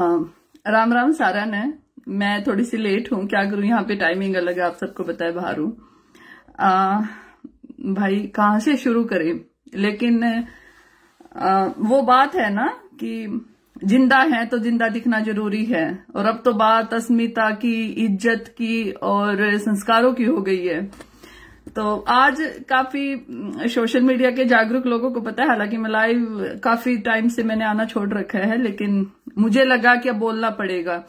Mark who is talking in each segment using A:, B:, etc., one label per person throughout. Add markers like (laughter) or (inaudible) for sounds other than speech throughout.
A: राम राम सारा ने मैं थोड़ी सी लेट हूँ क्या करूँ यहाँ पे टाइमिंग अलग है आप सबको बताए बाहर हूँ भाई कहाँ से शुरू करें लेकिन आ, वो बात है ना कि जिंदा है तो जिंदा दिखना जरूरी है और अब तो बात अस्मिता की इज्जत की और संस्कारों की हो गई है तो आज काफी सोशल मीडिया के जागरूक लोगों को पता है हालांकि मैं लाइव काफी टाइम से मैंने आना छोड़ रखा है लेकिन मुझे लगा कि अब बोलना पड़ेगा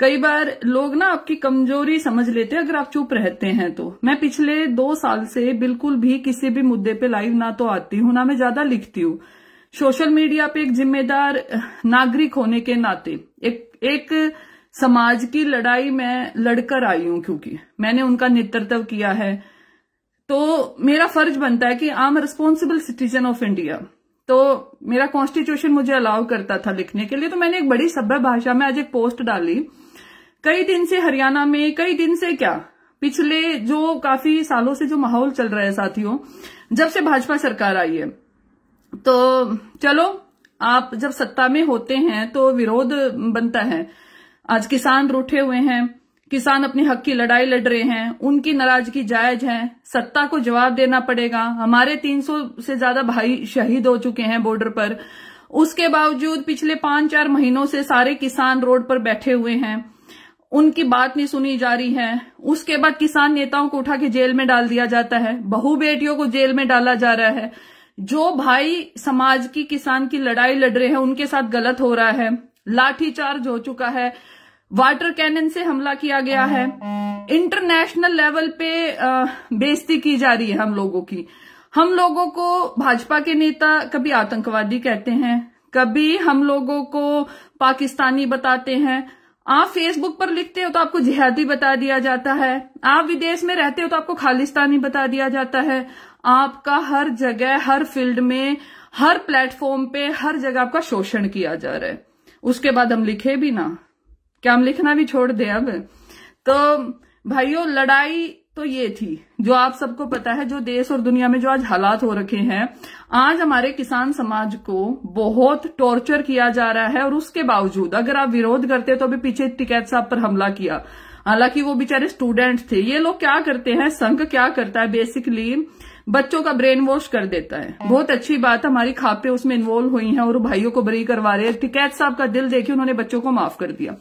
A: कई बार लोग ना आपकी कमजोरी समझ लेते हैं अगर आप चुप रहते हैं तो मैं पिछले दो साल से बिल्कुल भी किसी भी मुद्दे पे लाइव ना तो आती हूं ना मैं ज्यादा लिखती हूँ सोशल मीडिया पे एक जिम्मेदार नागरिक होने के नाते एक एक समाज की लड़ाई मैं लड़कर आई हूं क्योंकि मैंने उनका नेतृत्व किया है तो मेरा फर्ज बनता है कि I am responsible citizen of India तो मेरा कॉन्स्टिट्यूशन मुझे अलाउ करता था लिखने के लिए तो मैंने एक बड़ी सभ्य भाषा में आज एक पोस्ट डाली कई दिन से हरियाणा में कई दिन से क्या पिछले जो काफी सालों से जो माहौल चल रहा है साथियों जब से भाजपा सरकार आई है तो चलो आप जब सत्ता में होते हैं तो विरोध बनता है आज किसान रूठे हुए हैं किसान अपने हक की लड़ाई लड़ रहे हैं उनकी नाराजगी जायज है सत्ता को जवाब देना पड़ेगा हमारे 300 से ज्यादा भाई शहीद हो चुके हैं बॉर्डर पर उसके बावजूद पिछले पांच चार महीनों से सारे किसान रोड पर बैठे हुए हैं उनकी बात नहीं सुनी जा रही है उसके बाद किसान नेताओं को उठा के जेल में डाल दिया जाता है बहु बेटियों को जेल में डाला जा रहा है जो भाई समाज की किसान की लड़ाई लड़ रहे हैं उनके साथ गलत हो रहा है लाठीचार्ज हो चुका है वाटर कैनन से हमला किया गया है इंटरनेशनल लेवल पे बेइज्जती की जा रही है हम लोगों की हम लोगों को भाजपा के नेता कभी आतंकवादी कहते हैं कभी हम लोगों को पाकिस्तानी बताते हैं आप फेसबुक पर लिखते हो तो आपको जिहादी बता दिया जाता है आप विदेश में रहते हो तो आपको खालिस्तानी बता दिया जाता है आपका हर जगह हर फील्ड में हर प्लेटफॉर्म पे हर जगह आपका शोषण किया जा रहा है उसके बाद हम लिखे भी ना क्या हम लिखना भी छोड़ दें अब तो भाइयों लड़ाई तो ये थी जो आप सबको पता है जो देश और दुनिया में जो आज हालात हो रखे हैं आज हमारे किसान समाज को बहुत टॉर्चर किया जा रहा है और उसके बावजूद अगर आप विरोध करते तो अभी पीछे टिकैत साहब पर हमला किया हालांकि वो बेचारे स्टूडेंट थे ये लोग क्या करते हैं संघ क्या करता है बेसिकली बच्चों का ब्रेन वॉश कर देता है बहुत अच्छी बात हमारी खापे उसमें इन्वॉल्व हुई हैं और भाइयों को बरी करवा रहे हैं टिकैत साहब का दिल देखे उन्होंने बच्चों को माफ कर दिया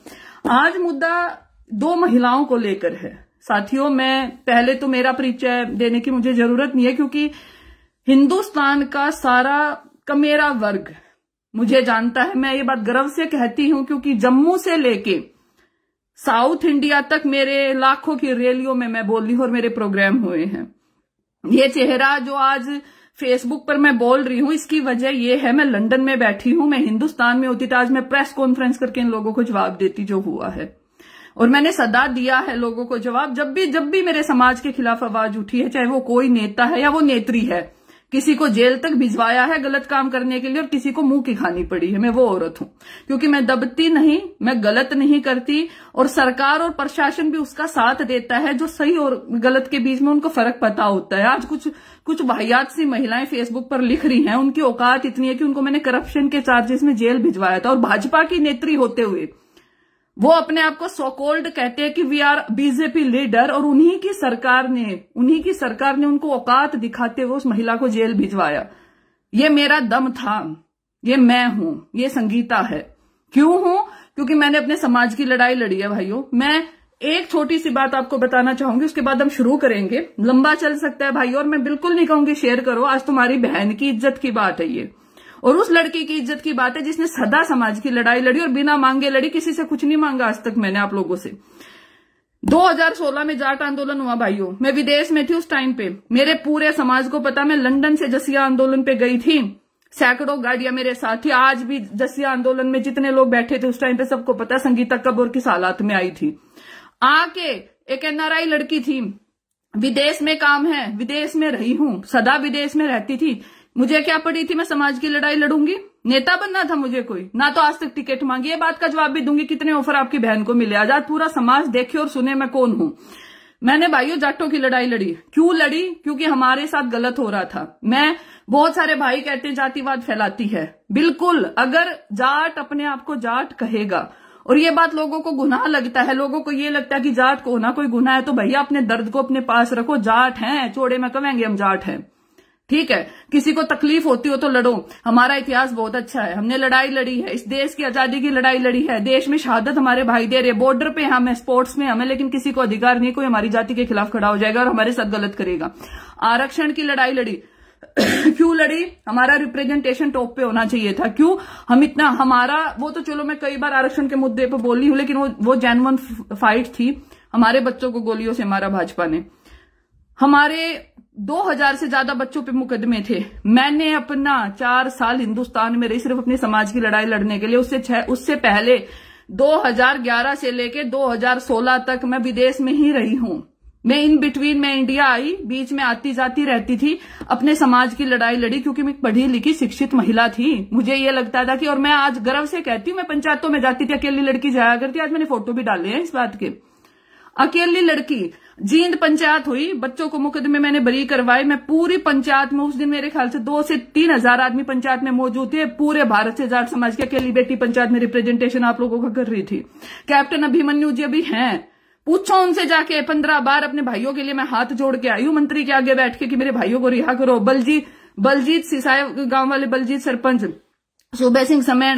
A: आज मुद्दा दो महिलाओं को लेकर है साथियों मैं पहले तो मेरा परिचय देने की मुझे जरूरत नहीं है क्योंकि हिंदुस्तान का सारा कमेरा वर्ग मुझे जानता है मैं ये बात गर्व से कहती हूं क्योंकि जम्मू से लेके साउथ इंडिया तक मेरे लाखों की रैलियों में मैं बोली हूं और मेरे प्रोग्राम हुए हैं ये चेहरा जो आज फेसबुक पर मैं बोल रही हूं इसकी वजह यह है मैं लंदन में बैठी हूं मैं हिंदुस्तान में होती तो आज मैं प्रेस कॉन्फ्रेंस करके इन लोगों को जवाब देती जो हुआ है और मैंने सदा दिया है लोगों को जवाब जब भी जब भी मेरे समाज के खिलाफ आवाज उठी है चाहे वो कोई नेता है या वो नेत्री है किसी को जेल तक भिजवाया है गलत काम करने के लिए और किसी को मुंह की खानी पड़ी है मैं वो औरत हूं क्योंकि मैं दबती नहीं मैं गलत नहीं करती और सरकार और प्रशासन भी उसका साथ देता है जो सही और गलत के बीच में उनको फर्क पता होता है आज कुछ कुछ वाहियात सी महिलाएं फेसबुक पर लिख रही हैं उनकी औकात इतनी है कि उनको मैंने करप्शन के चार्जेस में जेल भिजवाया था और भाजपा की नेत्री होते हुए वो अपने आप को सोकोल्ड कहते हैं कि वी आर बीजेपी लीडर और उन्हीं की सरकार ने उन्हीं की सरकार ने उनको औकात दिखाते हुए उस महिला को जेल भिजवाया ये मेरा दम था ये मैं हूं ये संगीता है क्यों हूं क्योंकि मैंने अपने समाज की लड़ाई लड़ी है भाइयों मैं एक छोटी सी बात आपको बताना चाहूंगी उसके बाद हम शुरू करेंगे लंबा चल सकता है भाई और मैं बिल्कुल नहीं कहूंगी शेयर करो आज तुम्हारी बहन की इज्जत की बात है ये और उस लड़के की इज्जत की बात है जिसने सदा समाज की लड़ाई लड़ी और बिना मांगे लड़ी किसी से कुछ नहीं मांगा आज तक मैंने आप लोगों से 2016 में जाट आंदोलन हुआ भाइयों मैं विदेश में थी उस टाइम पे मेरे पूरे समाज को पता मैं लंदन से जसिया आंदोलन पे गई थी सैकड़ों गाड़ियां मेरे साथ थी आज भी जसिया आंदोलन में जितने लोग बैठे थे उस टाइम पे सबको पता संगीता कब और किस हालात में आई थी आके एक एनआरआई लड़की थी विदेश में काम है विदेश में रही हूं सदा विदेश में रहती थी मुझे क्या पड़ी थी मैं समाज की लड़ाई लड़ूंगी नेता बनना था मुझे कोई ना तो आज तक टिकट मांगी ये बात का जवाब भी दूंगी कितने ऑफर आपकी बहन को मिले आजाद पूरा समाज देखे और सुने मैं कौन हूं मैंने भाइयों जाटों की लड़ाई लड़ी क्यों लड़ी क्योंकि हमारे साथ गलत हो रहा था मैं बहुत सारे भाई कहते हैं जातिवाद फैलाती है बिल्कुल अगर जाट अपने आप को जाट कहेगा और ये बात लोगों को गुनाह लगता है लोगों को ये लगता है कि जाट को ना कोई गुनाह है तो भैया अपने दर्द को अपने पास रखो जाट है चोड़े में कहेंगे हम जाट हैं ठीक है किसी को तकलीफ होती हो तो लड़ो हमारा इतिहास बहुत अच्छा है हमने लड़ाई लड़ी है इस देश की आजादी की लड़ाई लड़ी है देश में शहादत हमारे भाई दे रहे बॉर्डर पे हम है स्पोर्ट्स में हमें लेकिन किसी को अधिकार नहीं कोई हमारी जाति के खिलाफ खड़ा हो जाएगा और हमारे साथ गलत करेगा आरक्षण की लड़ाई लड़ी (coughs) क्यों लड़ी हमारा रिप्रेजेंटेशन टॉप पे होना चाहिए था क्यों हम इतना हमारा वो तो चलो मैं कई बार आरक्षण के मुद्दे पर बोली हूं लेकिन वो वो जैनवन फाइट थी हमारे बच्चों को गोलियों से मारा भाजपा ने हमारे 2000 से ज्यादा बच्चों पे मुकदमे थे मैंने अपना चार साल हिंदुस्तान में रही सिर्फ अपने समाज की लड़ाई लड़ने के लिए उससे छह उससे पहले 2011 से लेके 2016 तक मैं विदेश में ही रही हूं मैं इन बिटवीन में इंडिया आई बीच में आती जाती रहती थी अपने समाज की लड़ाई लड़ी क्योंकि मैं पढ़ी लिखी शिक्षित महिला थी मुझे ये लगता था कि और मैं आज गर्व से कहती हूँ मैं पंचायतों में जाती थी अकेली लड़की जाया करती आज मैंने फोटो भी डाले हैं इस बात के अकेली लड़की जींद पंचायत हुई बच्चों को मुकदमे मैंने बरी करवाए मैं पूरी पंचायत में उस दिन मेरे ख्याल से दो से तीन हजार आदमी पंचायत में मौजूद थे पूरे भारत से जाट समाज के अकेली बेटी पंचायत में रिप्रेजेंटेशन आप लोगों का कर रही थी कैप्टन अभिमन्यु जी अभी हैं पूछो उनसे जाके पंद्रह बार अपने भाइयों के लिए मैं हाथ जोड़ के आई हूं मंत्री के आगे बैठ के कि मेरे भाइयों को रिहा करो बलजीत बलजीत सिसाय गांव वाले बलजीत सरपंच सुबह सिंह समैन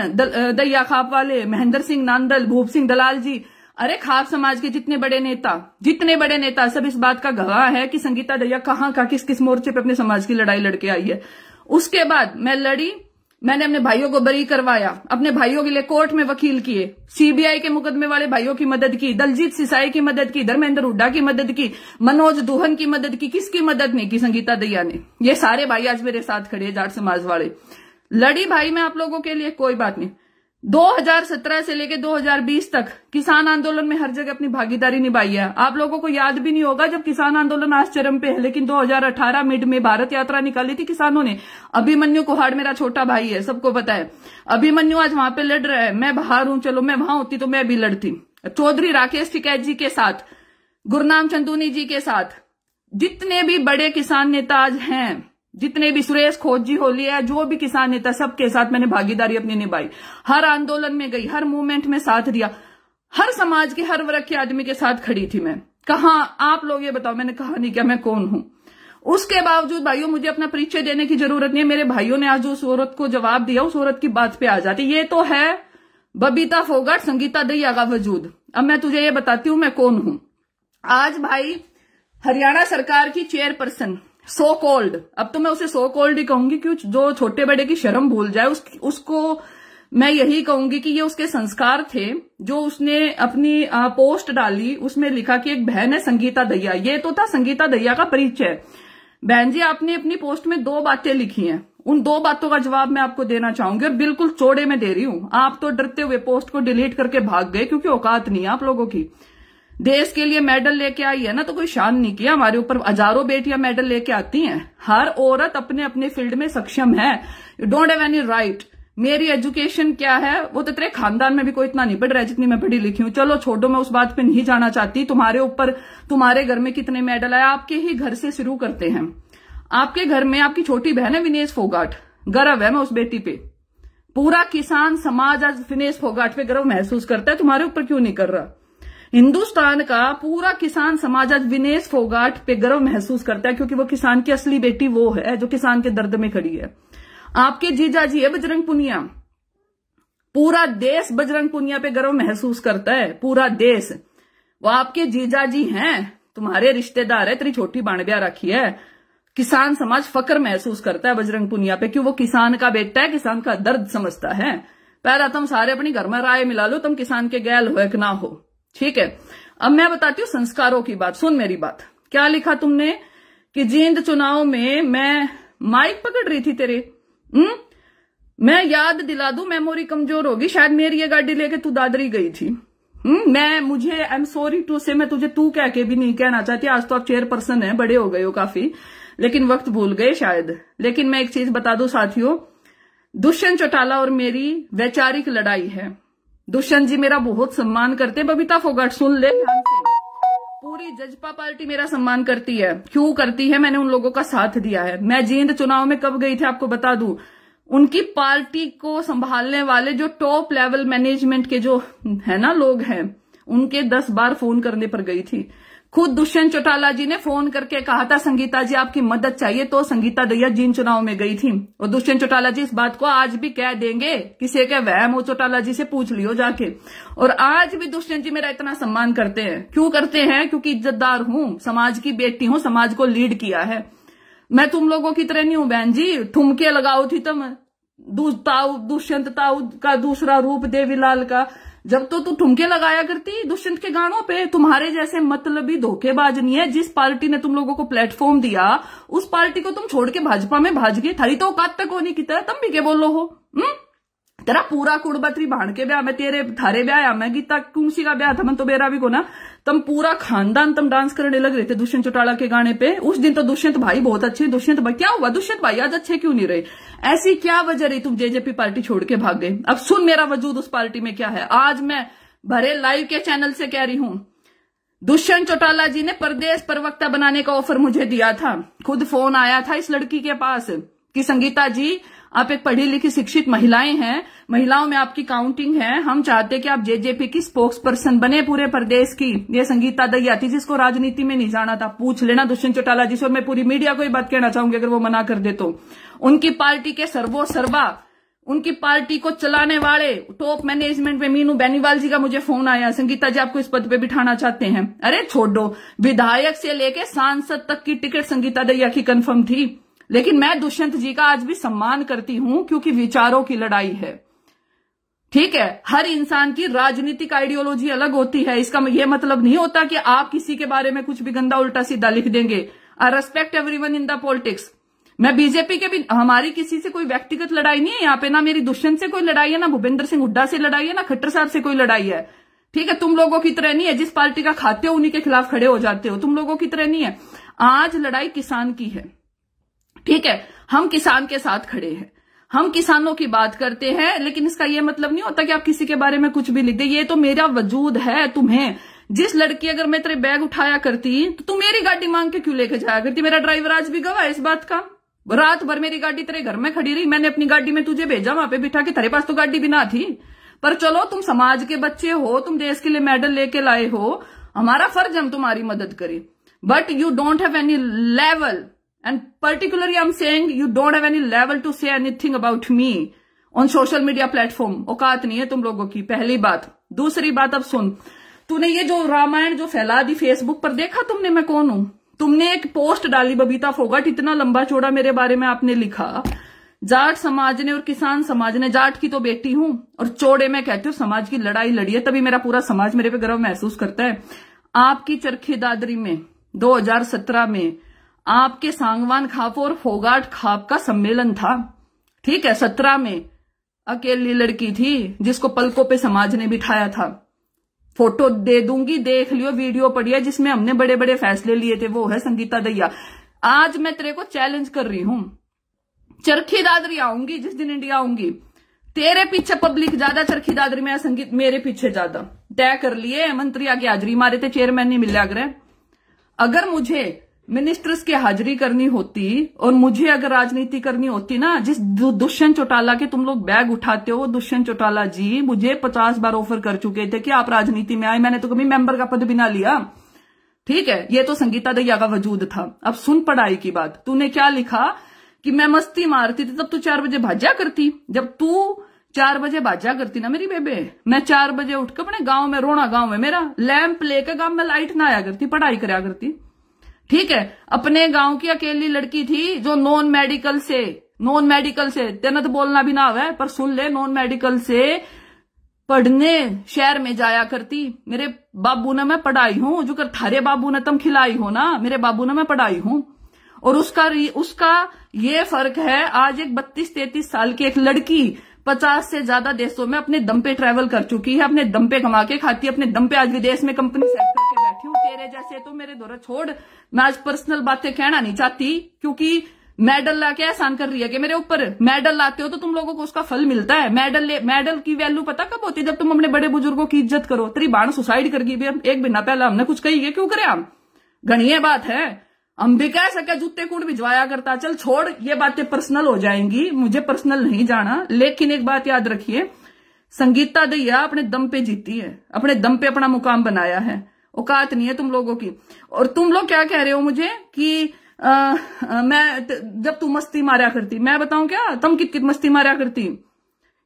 A: दैया खाप वाले महेंद्र सिंह नांदल भूप सिंह दलाल जी अरे खाप समाज के जितने बड़े नेता जितने बड़े नेता सब इस बात का गवाह है कि संगीता दैया कहा का किस किस मोर्चे पर अपने समाज की लड़ाई लड़के आई है उसके बाद मैं लड़ी मैंने अपने भाइयों को बरी करवाया अपने भाइयों के लिए कोर्ट में वकील किए सीबीआई के मुकदमे वाले भाइयों की मदद की दलजीत सिसाई की मदद की धर्मेंद्र हुड्डा की मदद की मनोज दुहन की मदद की किसकी मदद नहीं की संगीता दैया ने ये सारे भाई आज मेरे साथ खड़े जाट समाज वाले लड़ी भाई मैं आप लोगों के लिए कोई बात नहीं 2017 से लेकर 2020 तक किसान आंदोलन में हर जगह अपनी भागीदारी निभाई है आप लोगों को याद भी नहीं होगा जब किसान आंदोलन आज चरम पे है लेकिन 2018 मिड में भारत यात्रा निकाली थी किसानों ने अभिमन्यु कुहाड़ मेरा छोटा भाई है सबको पता है अभिमन्यु आज वहां पे लड़ रहा है मैं बाहर हूं चलो मैं वहां होती तो मैं भी लड़ती चौधरी राकेश टिकैत जी के साथ गुरनाम चंदूनी जी के साथ जितने भी बड़े किसान नेता आज हैं जितने भी सुरेश खोजी होली है जो भी किसान नेता सबके साथ मैंने भागीदारी अपनी निभाई हर आंदोलन में गई हर मूवमेंट में साथ दिया हर समाज के हर वर्ग के आदमी के साथ खड़ी थी मैं कहा आप लोग ये बताओ मैंने कहा नहीं क्या मैं कौन हूं उसके बावजूद भाइयों मुझे अपना परिचय देने की जरूरत नहीं है मेरे भाइयों ने आज उस औरत को जवाब दिया उस औरत की बात पे आ जाती ये तो है बबीता फोगट संगीता दैया का वजूद अब मैं तुझे ये बताती हूं मैं कौन हूं आज भाई हरियाणा सरकार की चेयरपर्सन सो so कोल्ड अब तो मैं उसे सो so कोल्ड ही कहूंगी कि जो छोटे बड़े की शर्म भूल जाए उस, उसको मैं यही कहूंगी कि ये उसके संस्कार थे जो उसने अपनी पोस्ट डाली उसमें लिखा कि एक बहन है संगीता दैया ये तो था संगीता दैया का परिचय बहन जी आपने अपनी पोस्ट में दो बातें लिखी हैं उन दो बातों का जवाब मैं आपको देना चाहूंगी और बिल्कुल चोड़े में दे रही हूं आप तो डरते हुए पोस्ट को डिलीट करके भाग गए क्योंकि औकात नहीं है आप लोगों की देश के लिए मेडल लेके आई है ना तो कोई शान नहीं किया हमारे ऊपर हजारों बेटियां मेडल लेके आती हैं हर औरत अपने अपने फील्ड में सक्षम है you don't have any right मेरी एजुकेशन क्या है वो तो तेरे खानदान में भी कोई इतना नहीं पढ़ रहा है जितनी मैं पढ़ी लिखी हूं चलो छोड़ो मैं उस बात पे नहीं जाना चाहती तुम्हारे ऊपर तुम्हारे घर में कितने मेडल आए आपके ही घर से शुरू करते हैं आपके घर में आपकी छोटी बहन है विनेश फोगाट गर्व है मैं उस बेटी पे पूरा किसान समाज आज विनेश फोगाट पे गर्व महसूस करता है तुम्हारे ऊपर क्यों नहीं कर रहा हिंदुस्तान का पूरा किसान समाज आज विनेश फोगाट पे गर्व महसूस करता है क्योंकि वो किसान की असली बेटी वो है जो किसान के दर्द में खड़ी है आपके जीजा जी है बजरंग पुनिया पूरा देश बजरंग पुनिया पे गर्व महसूस करता है पूरा देश वो आपके जीजा जी हैं तुम्हारे रिश्तेदार है तेरी छोटी बाणब्या रखी है किसान समाज फकर महसूस करता है बजरंग पुनिया पे क्यों वो किसान का बेटा है किसान का दर्द समझता है पहला तुम सारे अपनी घर में राय मिला लो तुम किसान के गैल हो एक ना हो ठीक है अब मैं बताती हूँ संस्कारों की बात सुन मेरी बात क्या लिखा तुमने कि जींद चुनाव में मैं माइक पकड़ रही थी तेरे हम्म मैं याद दिला दू मेमोरी कमजोर होगी शायद मेरी ये गाड़ी लेके तू दादरी गई थी हम्म मैं मुझे आई एम सॉरी टू से मैं तुझे तू कह के भी नहीं कहना चाहती आज तो आप चेयरपर्सन है बड़े हो गए हो काफी लेकिन वक्त भूल गए शायद लेकिन मैं एक चीज बता दू साथियों दुष्यंत चौटाला और मेरी वैचारिक लड़ाई है दुष्यंत जी मेरा बहुत सम्मान करते हैं बबीता फोगाट सुन ले ध्यान से पूरी जजपा पार्टी मेरा सम्मान करती है क्यों करती है मैंने उन लोगों का साथ दिया है मैं जींद चुनाव में कब गई थी आपको बता दू उनकी पार्टी को संभालने वाले जो टॉप लेवल मैनेजमेंट के जो है ना लोग हैं उनके दस बार फोन करने पर गई थी खुद दुष्यंत चौटाला जी ने फोन करके कहा था संगीता जी आपकी मदद चाहिए तो संगीता दैया जिन चुनाव में गई थी और दुष्यंत चौटाला जी इस बात को आज भी कह देंगे किसी के वह मो चौटाला जी से पूछ लियो जाके और आज भी दुष्यंत जी मेरा इतना सम्मान करते हैं क्यों करते हैं क्योंकि इज्जतदार हूं समाज की बेटी हूं समाज को लीड किया है मैं तुम लोगों की तरह नहीं हूं बहन जी ठुमके लगाओ थी तुम तो दुष्यंत ताऊ का दूसरा रूप देवीलाल का जब तो तू ठुमके लगाया करती दुष्यंत के गानों पे तुम्हारे जैसे ही धोखेबाज नहीं है जिस पार्टी ने तुम लोगों को प्लेटफॉर्म दिया उस पार्टी को तुम छोड़ के भाजपा में भाज गए थारी तो औकात तक होने की तरह तुम भी के बोलो हो हुँ? हम्म? तेरा पूरा कुड़बत्री के ब्याह में तेरे थारे ब्याह मैं गीता कुंसी का ब्याह था मन तो बेरा भी को ना तुम पूरा खानदान तुम डांस करने लग रहे थे दुष्यंत चौटाला के गाने पे उस दिन तो दुष्यंत भाई बहुत अच्छे दुष्यंत भाई क्या हुआ दुष्यंत भाई आज अच्छे क्यों नहीं रहे ऐसी क्या वजह रही तुम जेजेपी पार्टी छोड़ के भाग गए अब सुन मेरा वजूद उस पार्टी में क्या है आज मैं भरे लाइव के चैनल से कह रही हूं दुष्यंत चौटाला जी ने प्रदेश प्रवक्ता बनाने का ऑफर मुझे दिया था खुद फोन आया था इस लड़की के पास कि संगीता जी आप एक पढ़ी लिखी शिक्षित महिलाएं हैं महिलाओं में आपकी काउंटिंग है हम चाहते कि आप जेजेपी की स्पोक्स पर्सन बने पूरे प्रदेश की ये संगीता दहिया थी जिसको राजनीति में नहीं जाना था पूछ लेना दुष्यंत चौटाला जी से मैं पूरी मीडिया को ही बात कहना चाहूंगी अगर वो मना कर दे तो उनकी पार्टी के सर्वो सर्वा उनकी पार्टी को चलाने वाले टॉप मैनेजमेंट में मीनू बेनीवाल जी का मुझे फोन आया संगीता जी आपको इस पद पे बिठाना चाहते हैं अरे छोड़ दो विधायक से लेके सांसद तक की टिकट संगीता दैया की कंफर्म थी लेकिन मैं दुष्यंत जी का आज भी सम्मान करती हूं क्योंकि विचारों की लड़ाई है ठीक है हर इंसान की राजनीतिक आइडियोलॉजी अलग होती है इसका यह मतलब नहीं होता कि आप किसी के बारे में कुछ भी गंदा उल्टा सीधा लिख देंगे I respect one in the politics मैं बीजेपी के भी हमारी किसी से कोई व्यक्तिगत लड़ाई नहीं है यहाँ पे ना मेरी दुष्यंत से कोई लड़ाई है ना भूपेंद्र सिंह हुड्डा से लड़ाई है ना खट्टर साहब से कोई लड़ाई है ठीक है तुम लोगों की तरह नहीं है जिस पार्टी का खाते हो उन्हीं के खिलाफ खड़े हो जाते हो तुम लोगों की तरह नहीं है आज लड़ाई किसान की है ठीक है हम किसान के साथ खड़े हैं हम किसानों की बात करते हैं लेकिन इसका यह मतलब नहीं होता कि आप किसी के बारे में कुछ भी लिख दे ये तो मेरा वजूद है तुम्हें जिस लड़की अगर मैं तेरे बैग उठाया करती तो तू मेरी गाड़ी मांग के क्यों लेके जाया करती मेरा ड्राइवर आज भी गवा इस बात का रात भर मेरी गाड़ी तेरे घर में खड़ी रही मैंने अपनी गाड़ी में तुझे भेजा वहां पे बिठा के तेरे पास तो गाड़ी भी ना थी पर चलो तुम समाज के बच्चे हो तुम देश के लिए मेडल लेके लाए हो हमारा फर्ज हम तुम्हारी मदद करें but you don't have any level And particularly, I'm saying you don't have any level to say anything about me on social media platform. औकात नहीं है तुम लोगों की पहली बात दूसरी बात अब सुन तूने ये जो रामायण जो फैला दी फेसबुक पर देखा तुमने मैं कौन हूं तुमने एक पोस्ट डाली बबीता फोगट इतना लंबा चौड़ा मेरे बारे में आपने लिखा जाट समाज ने और किसान समाज ने जाट की तो बेटी हूं और चौड़े में कहती हूँ समाज की लड़ाई लड़ी है तभी मेरा पूरा समाज मेरे पे गर्व महसूस करता है आपकी चरखी दादरी में 2017 में आपके सांगवान खाप और फोगाट खाप का सम्मेलन था ठीक है सत्रह में अकेली लड़की थी जिसको पलकों पे समाज ने बिठाया था फोटो दे दूंगी देख लियो वीडियो पढ़िया जिसमें हमने बड़े बड़े फैसले लिए थे वो है संगीता दैया आज मैं तेरे को चैलेंज कर रही हूं चरखी दादरी आऊंगी जिस दिन इंडिया आऊंगी तेरे पीछे पब्लिक ज्यादा चरखी दादरी में संगीत मेरे पीछे ज्यादा तय कर लिए मंत्री आगे हाजरी मारे थे चेयरमैन नहीं मिले अगर मुझे मिनिस्टर्स की हाजिरी करनी होती और मुझे अगर राजनीति करनी होती ना जिस दुष्यंत चौटाला के तुम लोग बैग उठाते हो दुष्यंत चौटाला जी मुझे पचास बार ऑफर कर चुके थे कि आप राजनीति में आए मैंने तो कभी मेंबर का पद भी ना लिया ठीक है ये तो संगीता दैया का वजूद था अब सुन पढ़ाई की बात तूने क्या लिखा कि मैं मस्ती मारती थी तब तू चार बजे भाजा करती जब तू चार बजे भाजा करती ना मेरी बेबे मैं चार बजे उठकर अपने गांव में रोना गांव में मेरा लैंप लेकर गांव में लाइट ना आया करती पढ़ाई कराया करती ठीक है अपने गांव की अकेली लड़की थी जो नॉन मेडिकल से नॉन मेडिकल से तेना तो बोलना भी ना है पर सुन ले नॉन मेडिकल से पढ़ने शहर में जाया करती मेरे बाबू ने मैं पढ़ाई हूं जो कर थारे बाबू ने तुम खिलाई हो ना मेरे बाबू ने मैं पढ़ाई हूं और उसका उसका ये फर्क है आज एक बत्तीस तैतीस साल की एक लड़की पचास से ज्यादा देशों में अपने दम पे ट्रेवल कर चुकी है अपने दम पे कमा के खाती है अपने दम पे आज विदेश में कंपनी सेट करके बैठी हूँ तेरे जैसे तो मेरे दौरे छोड़ मैं आज पर्सनल बातें कहना नहीं चाहती क्योंकि मेडल लाके एहसान कर रही है कि मेरे ऊपर मेडल लाते हो तो तुम लोगों को उसका फल मिलता है मेडल मेडल की वैल्यू पता कब होती है जब तुम अपने बड़े बुजुर्गों की इज्जत करो तेरी बाण सुसाइड कर गई एक बिना पहला हमने कुछ कही क्यों करे हम घनी बात है हम भी कह सके जूते कूट भिजवाया करता चल छोड़ ये बातें पर्सनल हो जाएंगी मुझे पर्सनल नहीं जाना लेकिन एक बात याद रखिए संगीता दैया अपने दम पे जीती है अपने दम पे अपना मुकाम बनाया है औकात नहीं है तुम लोगों की और तुम लोग क्या कह रहे हो मुझे कि आ, आ, मैं त, जब तू मस्ती मारा करती मैं बताऊं क्या तुम कित कित मस्ती मारा करती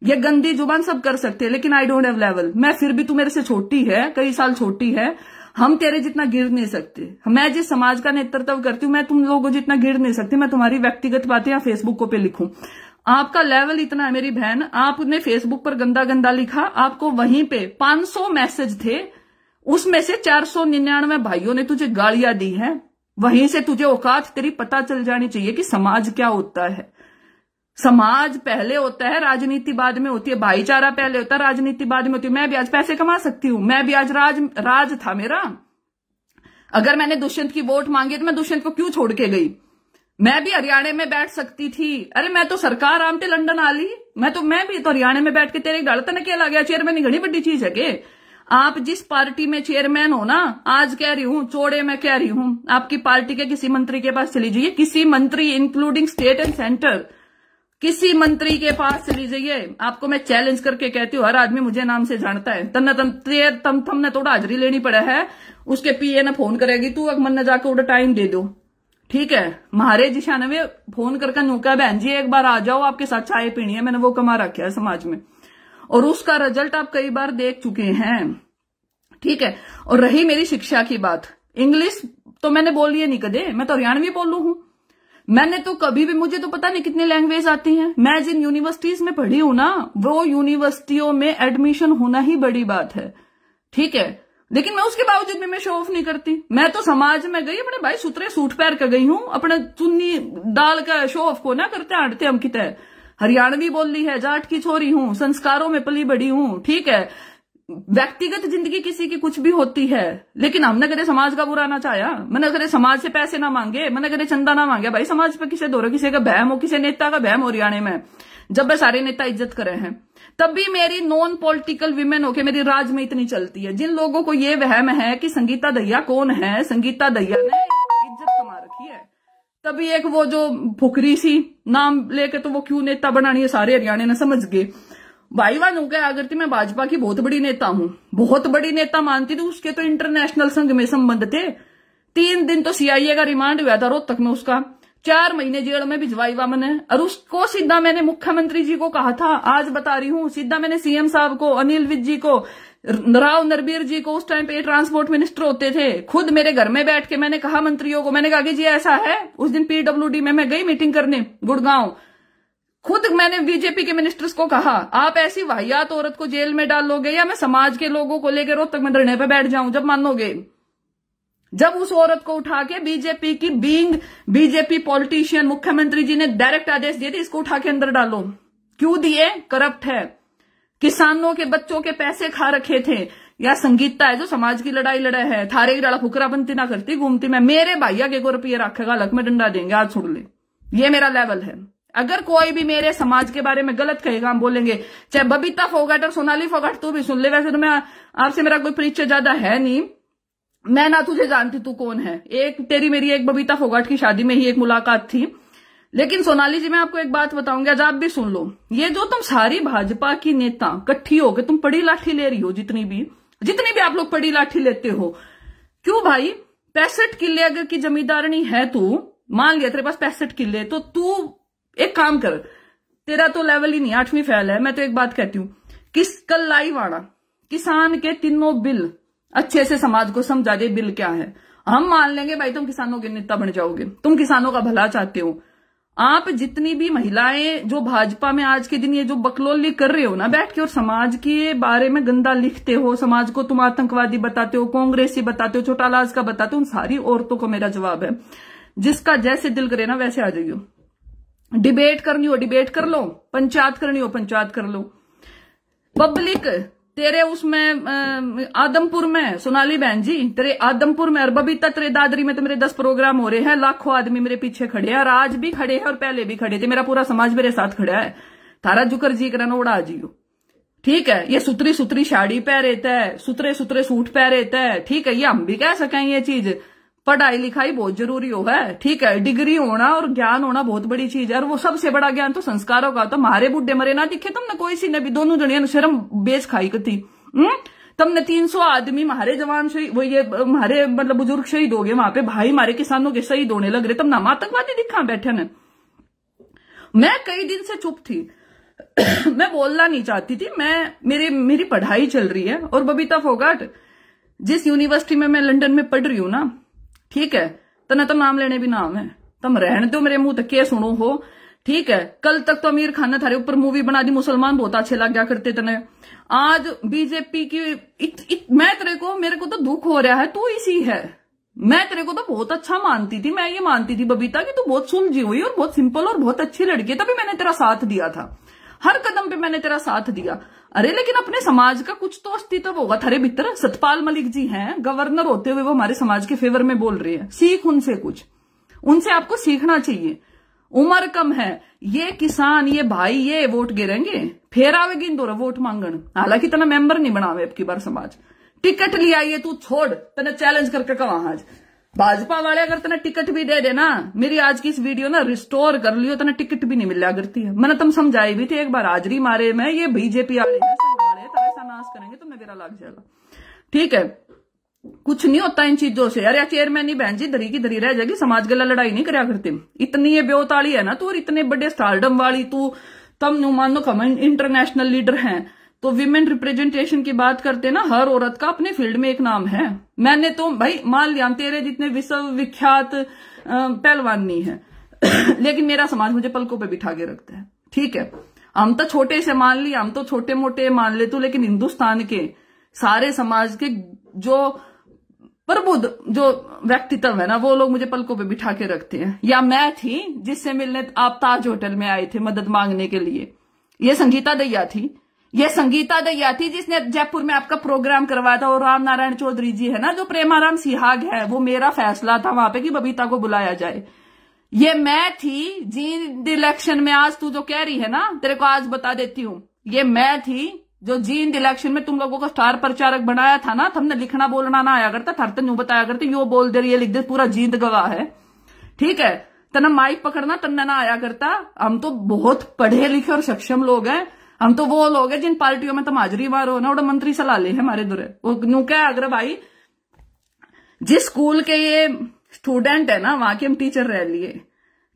A: ये गंदी जुबान सब कर सकते हैं लेकिन आई डोंट हैव लेवल मैं फिर भी तू मेरे से छोटी है कई साल छोटी है हम तेरे जितना गिर नहीं सकते मैं जिस समाज का नेतृत्व करती हूं मैं तुम लोगों जितना गिर नहीं सकती मैं तुम्हारी व्यक्तिगत बातें या फेसबुक को पे लिखूं आपका लेवल इतना है मेरी बहन आपने फेसबुक पर गंदा गंदा लिखा आपको वहीं पे 500 मैसेज थे उसमें से चार सौ निन्यानवे भाइयों ने तुझे गालियां दी हैं वहीं से तुझे औकात तेरी पता चल जानी चाहिए कि समाज क्या होता है समाज पहले होता है राजनीति बाद में होती है भाईचारा पहले होता है राजनीति बाद में होती है मैं भी आज पैसे कमा सकती हूं मैं भी आज राज राज था मेरा अगर मैंने दुष्यंत की वोट मांगी तो मैं दुष्यंत को क्यों छोड़ के गई मैं भी हरियाणा में बैठ सकती थी अरे मैं तो सरकार आमते लंदन ली मैं तो मैं भी तो हरियाणा में बैठ के तेरे गलत न के गया चेयर मैंने घनी बड़ी चीज है के आप जिस पार्टी में चेयरमैन हो ना आज कह रही हूं चोड़े में कह रही हूं आपकी पार्टी के किसी मंत्री के पास चली जाइए किसी मंत्री इंक्लूडिंग स्टेट एंड सेंटर किसी मंत्री के पास चली जाइए आपको मैं चैलेंज करके कहती हूँ हर आदमी मुझे नाम से जानता है तन्ना तम तेर तम थम ने थोड़ा हाजरी लेनी पड़ा है उसके पीए ने फोन करेगी तू अकमन ने जाकर उड़ा टाइम दे दो ठीक है महारे जिशाने में फोन करके नूका बहन जी एक बार आ जाओ आपके साथ चाय पीनी है मैंने वो कमा रखा है समाज में और उसका रिजल्ट आप कई बार देख चुके हैं ठीक है और रही मेरी शिक्षा की बात इंग्लिश तो मैंने बोल लिया नहीं कदे मैं तो हरियाणवी बोलू हूं मैंने तो कभी भी मुझे तो पता नहीं कितने लैंग्वेज आती हैं मैं जिन यूनिवर्सिटीज में पढ़ी हूं ना वो यूनिवर्सिटियों में एडमिशन होना ही बड़ी बात है ठीक है लेकिन मैं उसके बावजूद भी मैं शो ऑफ नहीं करती मैं तो समाज में गई अपने भाई सूत्रे सूट पैर कर गई हूं अपने चुन्नी डाल का शो ऑफ को ना करते आंटते हम कितने हरियाणवी बोल ली है जाट की छोरी हूं संस्कारों में पली बड़ी हूं ठीक है व्यक्तिगत जिंदगी किसी की कुछ भी होती है लेकिन हमने कदे समाज का बुरा ना चाहिए मैंने कदे समाज से पैसे ना मांगे मैंने कदे चंदा ना मांगे भाई समाज पे किसे दो किसी का बहम हो किसी नेता का बहम हो हरियाणा में जब मैं सारे नेता इज्जत करे हैं तब भी मेरी नॉन पॉलिटिकल वीमेन होके मेरी राज में इतनी चलती है जिन लोगों को ये वहम है कि संगीता दहिया कौन है संगीता दहिया ने इज्जत कमा रखी है तभी एक वो जो फुकरी सी नाम लेके तो वो क्यों नेता बनानी है सारे हरियाणा ने समझ गए भाई वानू क्या अगर तो मैं भाजपा की बहुत बड़ी नेता हूं बहुत बड़ी नेता मानती थी उसके तो इंटरनेशनल संघ में संबंध थे तीन दिन तो सीआईए का रिमांड हुआ था रोहतक में उसका चार महीने जेल में भिजवाई वामन मैंने और उसको सीधा मैंने मुख्यमंत्री जी को कहा था आज बता रही हूं सीधा मैंने सीएम साहब को अनिल विज जी को राव नरबीर जी को उस टाइम पे ट्रांसपोर्ट मिनिस्टर होते थे खुद मेरे घर में बैठ के मैंने कहा मंत्रियों को मैंने कहा कि जी ऐसा है उस दिन पीडब्ल्यू में मैं गई मीटिंग करने गुड़गांव खुद मैंने बीजेपी के मिनिस्टर्स को कहा आप ऐसी वाहियात औरत को जेल में डालोगे या मैं समाज के लोगों को लेकर रोहतक में धरने पर बैठ जाऊं जब मानोगे जब उस औरत को उठा के बीजेपी की बींग बीजेपी पॉलिटिशियन मुख्यमंत्री जी ने डायरेक्ट आदेश दिए थे इसको उठा के अंदर डालो क्यों दिए करप्ट है किसानों के बच्चों के पैसे खा रखे थे या संगीता है जो समाज की लड़ाई लड़ा है थारे की लड़ा फुकरा बनती ना करती घूमती मैं मेरे भाई के को रुपये रखेगा अलग में डंडा देंगे आज छोड़ ले ये मेरा लेवल है अगर कोई भी मेरे समाज के बारे में गलत कहेगा हम बोलेंगे चाहे बबीता फोगाट और सोनाली फोगाट तू भी सुन ले वैसे तो मैं आपसे मेरा कोई परिचय ज्यादा है नहीं मैं ना तुझे जानती तू कौन है एक तेरी मेरी एक बबीता फोगाट की शादी में ही एक मुलाकात थी लेकिन सोनाली जी मैं आपको एक बात बताऊंगी आज आप भी सुन लो ये जो तुम सारी भाजपा की नेता कट्ठी हो के तुम पड़ी लाठी ले रही हो जितनी भी जितनी भी आप लोग पड़ी लाठी लेते हो क्यों भाई पैंसठ किले अगर की जमींदारणी है तू मान लिया तेरे पास पैंसठ किले तो तू एक काम कर तेरा तो लेवल ही नहीं आठवीं फैल है मैं तो एक बात कहती हूँ किस कल लाई आना किसान के तीनों बिल अच्छे से समाज को समझा दे बिल क्या है हम मान लेंगे भाई तुम किसानों के नेता बन जाओगे तुम किसानों का भला चाहते हो आप जितनी भी महिलाएं जो भाजपा में आज के दिन ये जो बकलोली कर रहे हो ना बैठ के और समाज के बारे में गंदा लिखते हो समाज को तुम आतंकवादी बताते हो कांग्रेसी बताते हो छोटा लाज का बताते हो उन सारी औरतों को मेरा जवाब है जिसका जैसे दिल करे ना वैसे आ जाइयो डिबेट करनी हो डिबेट कर लो पंचायत करनी हो पंचायत कर लो पब्लिक तेरे उसमें आदमपुर में सोनाली बहन जी तेरे आदमपुर में और बबीता तेरे दादरी में तो मेरे दस प्रोग्राम हो रहे हैं लाखों आदमी मेरे पीछे खड़े हैं और आज भी खड़े हैं और पहले भी खड़े थे मेरा पूरा समाज मेरे साथ खड़ा है थारा जुकर जी करना उड़ा जियो ठीक है ये सुतरी सुतरी साड़ी पह रहे थे सुतरे सुतरे सूट पह रहे थे ठीक है ये हम भी कह सकें ये चीज पढ़ाई लिखाई बहुत जरूरी हो है ठीक है डिग्री होना और ज्ञान होना बहुत बड़ी चीज है और वो सबसे बड़ा ज्ञान तो संस्कारों का तो मारे बुढ़े मरे ना दिखे तुमने कोई सी भी दोनों जनिया शर्म बेच खाई थी हुँ? तुमने तीन सौ आदमी मारे जवान शहीद वो ये मारे मतलब बुजुर्ग शहीद हो गए वहां पे भाई मारे किसानों के शहीद होने लग रहे तुम ना आतंकवादी दिखा बैठे ने मैं कई दिन से चुप थी (coughs) मैं बोलना नहीं चाहती थी मैं मेरे मेरी पढ़ाई चल रही है और बबीता फोगाट जिस यूनिवर्सिटी में मैं लंदन में पढ़ रही हूं ना ठीक है तने तो नाम लेने भी नाम है तुम रहने दो मेरे मुंह तक के सुनो हो ठीक है कल तक तो अमीर खान ने थारे ऊपर मूवी बना दी मुसलमान बहुत अच्छे लग गया करते तने आज बीजेपी की इत, इत, मैं तेरे को मेरे को तो दुख हो रहा है तू इसी है मैं तेरे को तो बहुत अच्छा मानती थी मैं ये मानती थी बबीता कि तू बहुत सुलझी हुई और बहुत सिंपल और बहुत अच्छी लड़की है तभी मैंने तेरा साथ दिया था हर कदम पे मैंने तेरा साथ दिया अरे लेकिन अपने समाज का कुछ तो अस्तित्व होगा थरे भीतर सतपाल मलिक जी हैं गवर्नर होते हुए वो हमारे समाज के फेवर में बोल रहे हैं सीख उनसे कुछ उनसे आपको सीखना चाहिए उम्र कम है ये किसान ये भाई ये वोट गिरेंगे फिर आवेगी इंदौर वोट मांगण हालांकि तना मेंबर नहीं बनावे अब बार समाज टिकट लिया ये तू छोड़ तेना चैलेंज करके कहा आज भाजपा वाले अगर तना टिकट भी दे देना मेरी आज की इस वीडियो ना रिस्टोर कर लियो तना टिकट भी नहीं मिला करती है मैंने तुम समझाई भी थी एक बार हाजरी मारे में ये बीजेपी वाले ऐसा नाश करेंगे तो मेरा लग जाएगा ठीक है कुछ नहीं होता इन चीजों से यार या चेयरमैन ही बहन जी धरी की धरी रह जाएगी समाज गला लड़ाई नहीं करा करती इतनी ये ब्योताली है ना तू और इतने बड़े स्टारडम वाली तू तम नुमान कम इंटरनेशनल लीडर हैं तो विमेन रिप्रेजेंटेशन की बात करते ना हर औरत का अपने फील्ड में एक नाम है मैंने तो भाई मान लिया तेरे जितने विश्व विख्यात पहलवान नहीं है (coughs) लेकिन मेरा समाज मुझे पलकों पे बिठा के रखता है ठीक है हम तो छोटे से मान लिया हम तो छोटे मोटे मान ले तो लेकिन हिंदुस्तान के सारे समाज के जो प्रबुद्ध जो व्यक्तित्व है ना वो लोग मुझे पलकों पे बिठा के रखते हैं या मैं थी जिससे मिलने आप ताज होटल में आए थे मदद मांगने के लिए ये संगीता दैया थी ये संगीता थी जिसने जयपुर में आपका प्रोग्राम करवाया था और राम नारायण चौधरी जी है ना जो प्रेमाराम सिहाग है वो मेरा फैसला था वहां पे कि बबीता को बुलाया जाए ये मैं थी जींद इलेक्शन में आज तू जो कह रही है ना तेरे को आज बता देती हूं ये मैं थी जो जींद इलेक्शन में तुम लोगों को स्टार प्रचारक बनाया था ना तुमने लिखना बोलना ना आया करता थर यूं बताया करते यो बोल दे रही है लिख दे पूरा जींद गवाह है ठीक है तना माइक पकड़ना तन्ना ना आया करता हम तो बहुत पढ़े लिखे और सक्षम लोग हैं हम तो वो लोग हैं जिन पार्टियों में तुम माजरी बार हो ना और मंत्री सलाह ले हमारे दुरे वो क्या अगर भाई जिस स्कूल के ये स्टूडेंट है ना वहां के हम टीचर रह लिए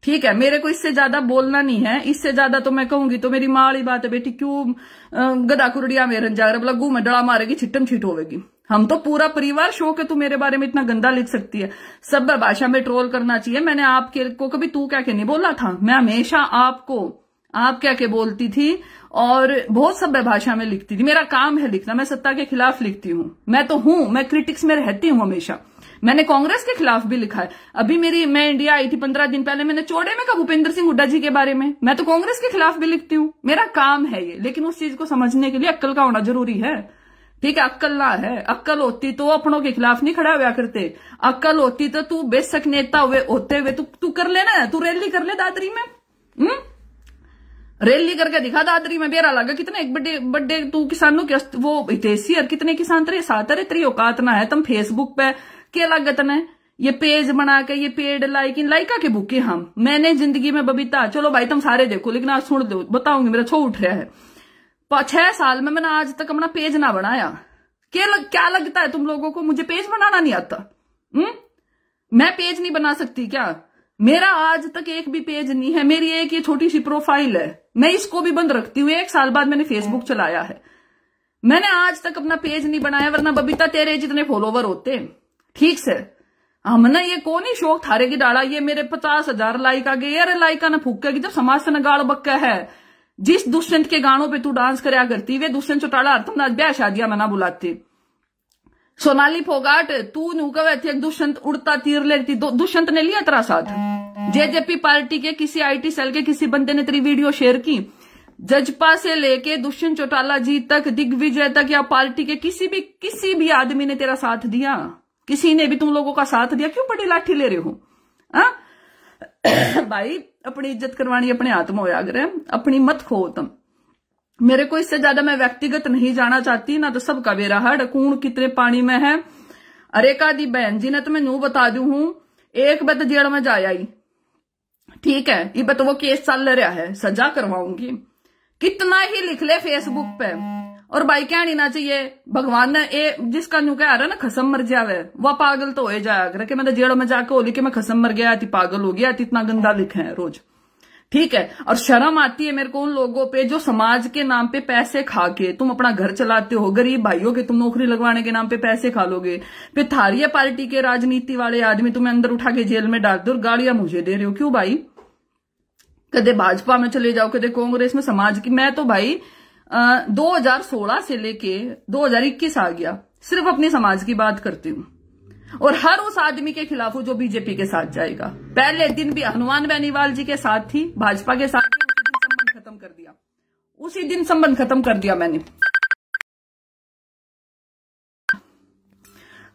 A: ठीक है मेरे को इससे ज्यादा बोलना नहीं है इससे ज्यादा तो मैं कहूंगी तो मेरी माँ वाली बात है बेटी क्यों गदा कुरडिया मेरे जागर बोला गू में डड़ा मारेगी छिट्टम छिट होगी हम तो पूरा परिवार शो के तू मेरे बारे में इतना गंदा लिख सकती है सब भाषा में ट्रोल करना चाहिए मैंने आपके को कभी तू क्या के नहीं बोला था मैं हमेशा आपको आप क्या क्या बोलती थी और बहुत सभ्य भाषा में लिखती थी मेरा काम है लिखना मैं सत्ता के खिलाफ लिखती हूं मैं तो हूं मैं क्रिटिक्स में रहती हूं हमेशा मैंने कांग्रेस के खिलाफ भी लिखा है अभी मेरी मैं इंडिया आई थी पंद्रह दिन पहले मैंने चौड़े में कहा भूपेंद्र सिंह हुड्डा जी के बारे में मैं तो कांग्रेस के खिलाफ भी लिखती हूँ मेरा काम है ये लेकिन उस चीज को समझने के लिए अक्कल का होना जरूरी है ठीक है अक्कल ना है अक्कल होती तो अपनों के खिलाफ नहीं खड़ा हुआ करते अक्कल होती तो तू बेसक नेता हुए होते हुए तू तू कर लेना तू रैली कर ले दादरी में हम्म रेल लेकर के दिखा दादरी में बेरा लगा कितने एक बड़े बड्डे तू किसानों के वो इतेसी और कितने किसान तेरे सात अरे तेरी औकात ना है तुम फेसबुक पे के लागत ने ये पेज बना के ये पेड लाइक इन लाइका के बुके हम मैंने जिंदगी में बबीता चलो भाई तुम सारे देखो लेकिन आज सुन दो बताऊंगी मेरा छो उठ रहा है छह साल में मैंने आज तक अपना पेज ना बनाया के लग, क्या लगता है तुम लोगों को मुझे पेज बनाना नहीं आता हम्म मैं पेज नहीं बना सकती क्या मेरा आज तक एक भी पेज नहीं है मेरी एक ये छोटी सी प्रोफाइल है मैं इसको भी बंद रखती हूँ एक साल बाद मैंने फेसबुक चलाया है मैंने आज तक अपना पेज नहीं बनाया वरना बबीता तेरे जितने फॉलोवर होते ठीक से हमने ये कौन ही शौक थारे की डाला ये मेरे पचास हजार लाइक आ गए यार लाइका ना फूकेगी जब समाज से न गाड़ बक्का है जिस दुष्यंत के गानों पे तू डांस कराया करती वे दुष्यंत चौटाला तुम ब्याह शादियां मना बुलाती सोनाली फोगाट तू नूकव दुष्यंत उड़ता तीर लेती दुष्यंत ने लिया तेरा साथ जेजेपी पार्टी के किसी आईटी सेल के किसी बंदे ने तेरी वीडियो शेयर की जजपा से लेके दुष्यंत चौटाला जी तक दिग्विजय तक या पार्टी के किसी भी किसी भी आदमी ने तेरा साथ दिया किसी ने भी तुम लोगों का साथ दिया क्यों बड़ी लाठी ले रहे हो हाँ? (coughs) भाई अपनी इज्जत करवानी अपने हाथ में अपनी मत खो तुम मेरे को इससे ज्यादा मैं व्यक्तिगत नहीं जाना चाहती ना तो सबका बेरा है डकूण कितने पानी में है अरे का दी बहन जी ने तो मैं नू बता दू हूं एक बत जेड़ में जा आई ठीक है ये बत वो केस चल रहा है सजा करवाऊंगी कितना ही लिख ले फेसबुक पे और भाई क्या नहीं ना चाहिए भगवान ने ए जिसका न्यू कह रहा है ना खसम मर जावे वह पागल तो हो जाया कर कि मैं तो जेड़ में जाके होली कि मैं खसम मर गया थी पागल हो गया थी इतना गंदा लिखे है रोज ठीक है और शर्म आती है मेरे को उन लोगों पे जो समाज के नाम पे पैसे खा के तुम अपना घर चलाते हो गरीब भाइयों के तुम नौकरी लगवाने के नाम पे पैसे खा लोगे फिर थारिया पार्टी के राजनीति वाले आदमी तुम्हें अंदर उठा के जेल में डाल दो और गाड़ियां मुझे दे रहे हो क्यों भाई कदे भाजपा में चले जाओ कदे कांग्रेस में समाज की मैं तो भाई दो हजार सोलह से लेके दो हजार इक्कीस आ गया सिर्फ अपने समाज की बात करती हूँ और हर उस आदमी के खिलाफ हो जो बीजेपी के साथ जाएगा पहले दिन भी हनुमान बेनीवाल जी के साथ थी भाजपा के साथ थी उसी दिन संबंध खत्म कर दिया उसी दिन संबंध खत्म कर दिया मैंने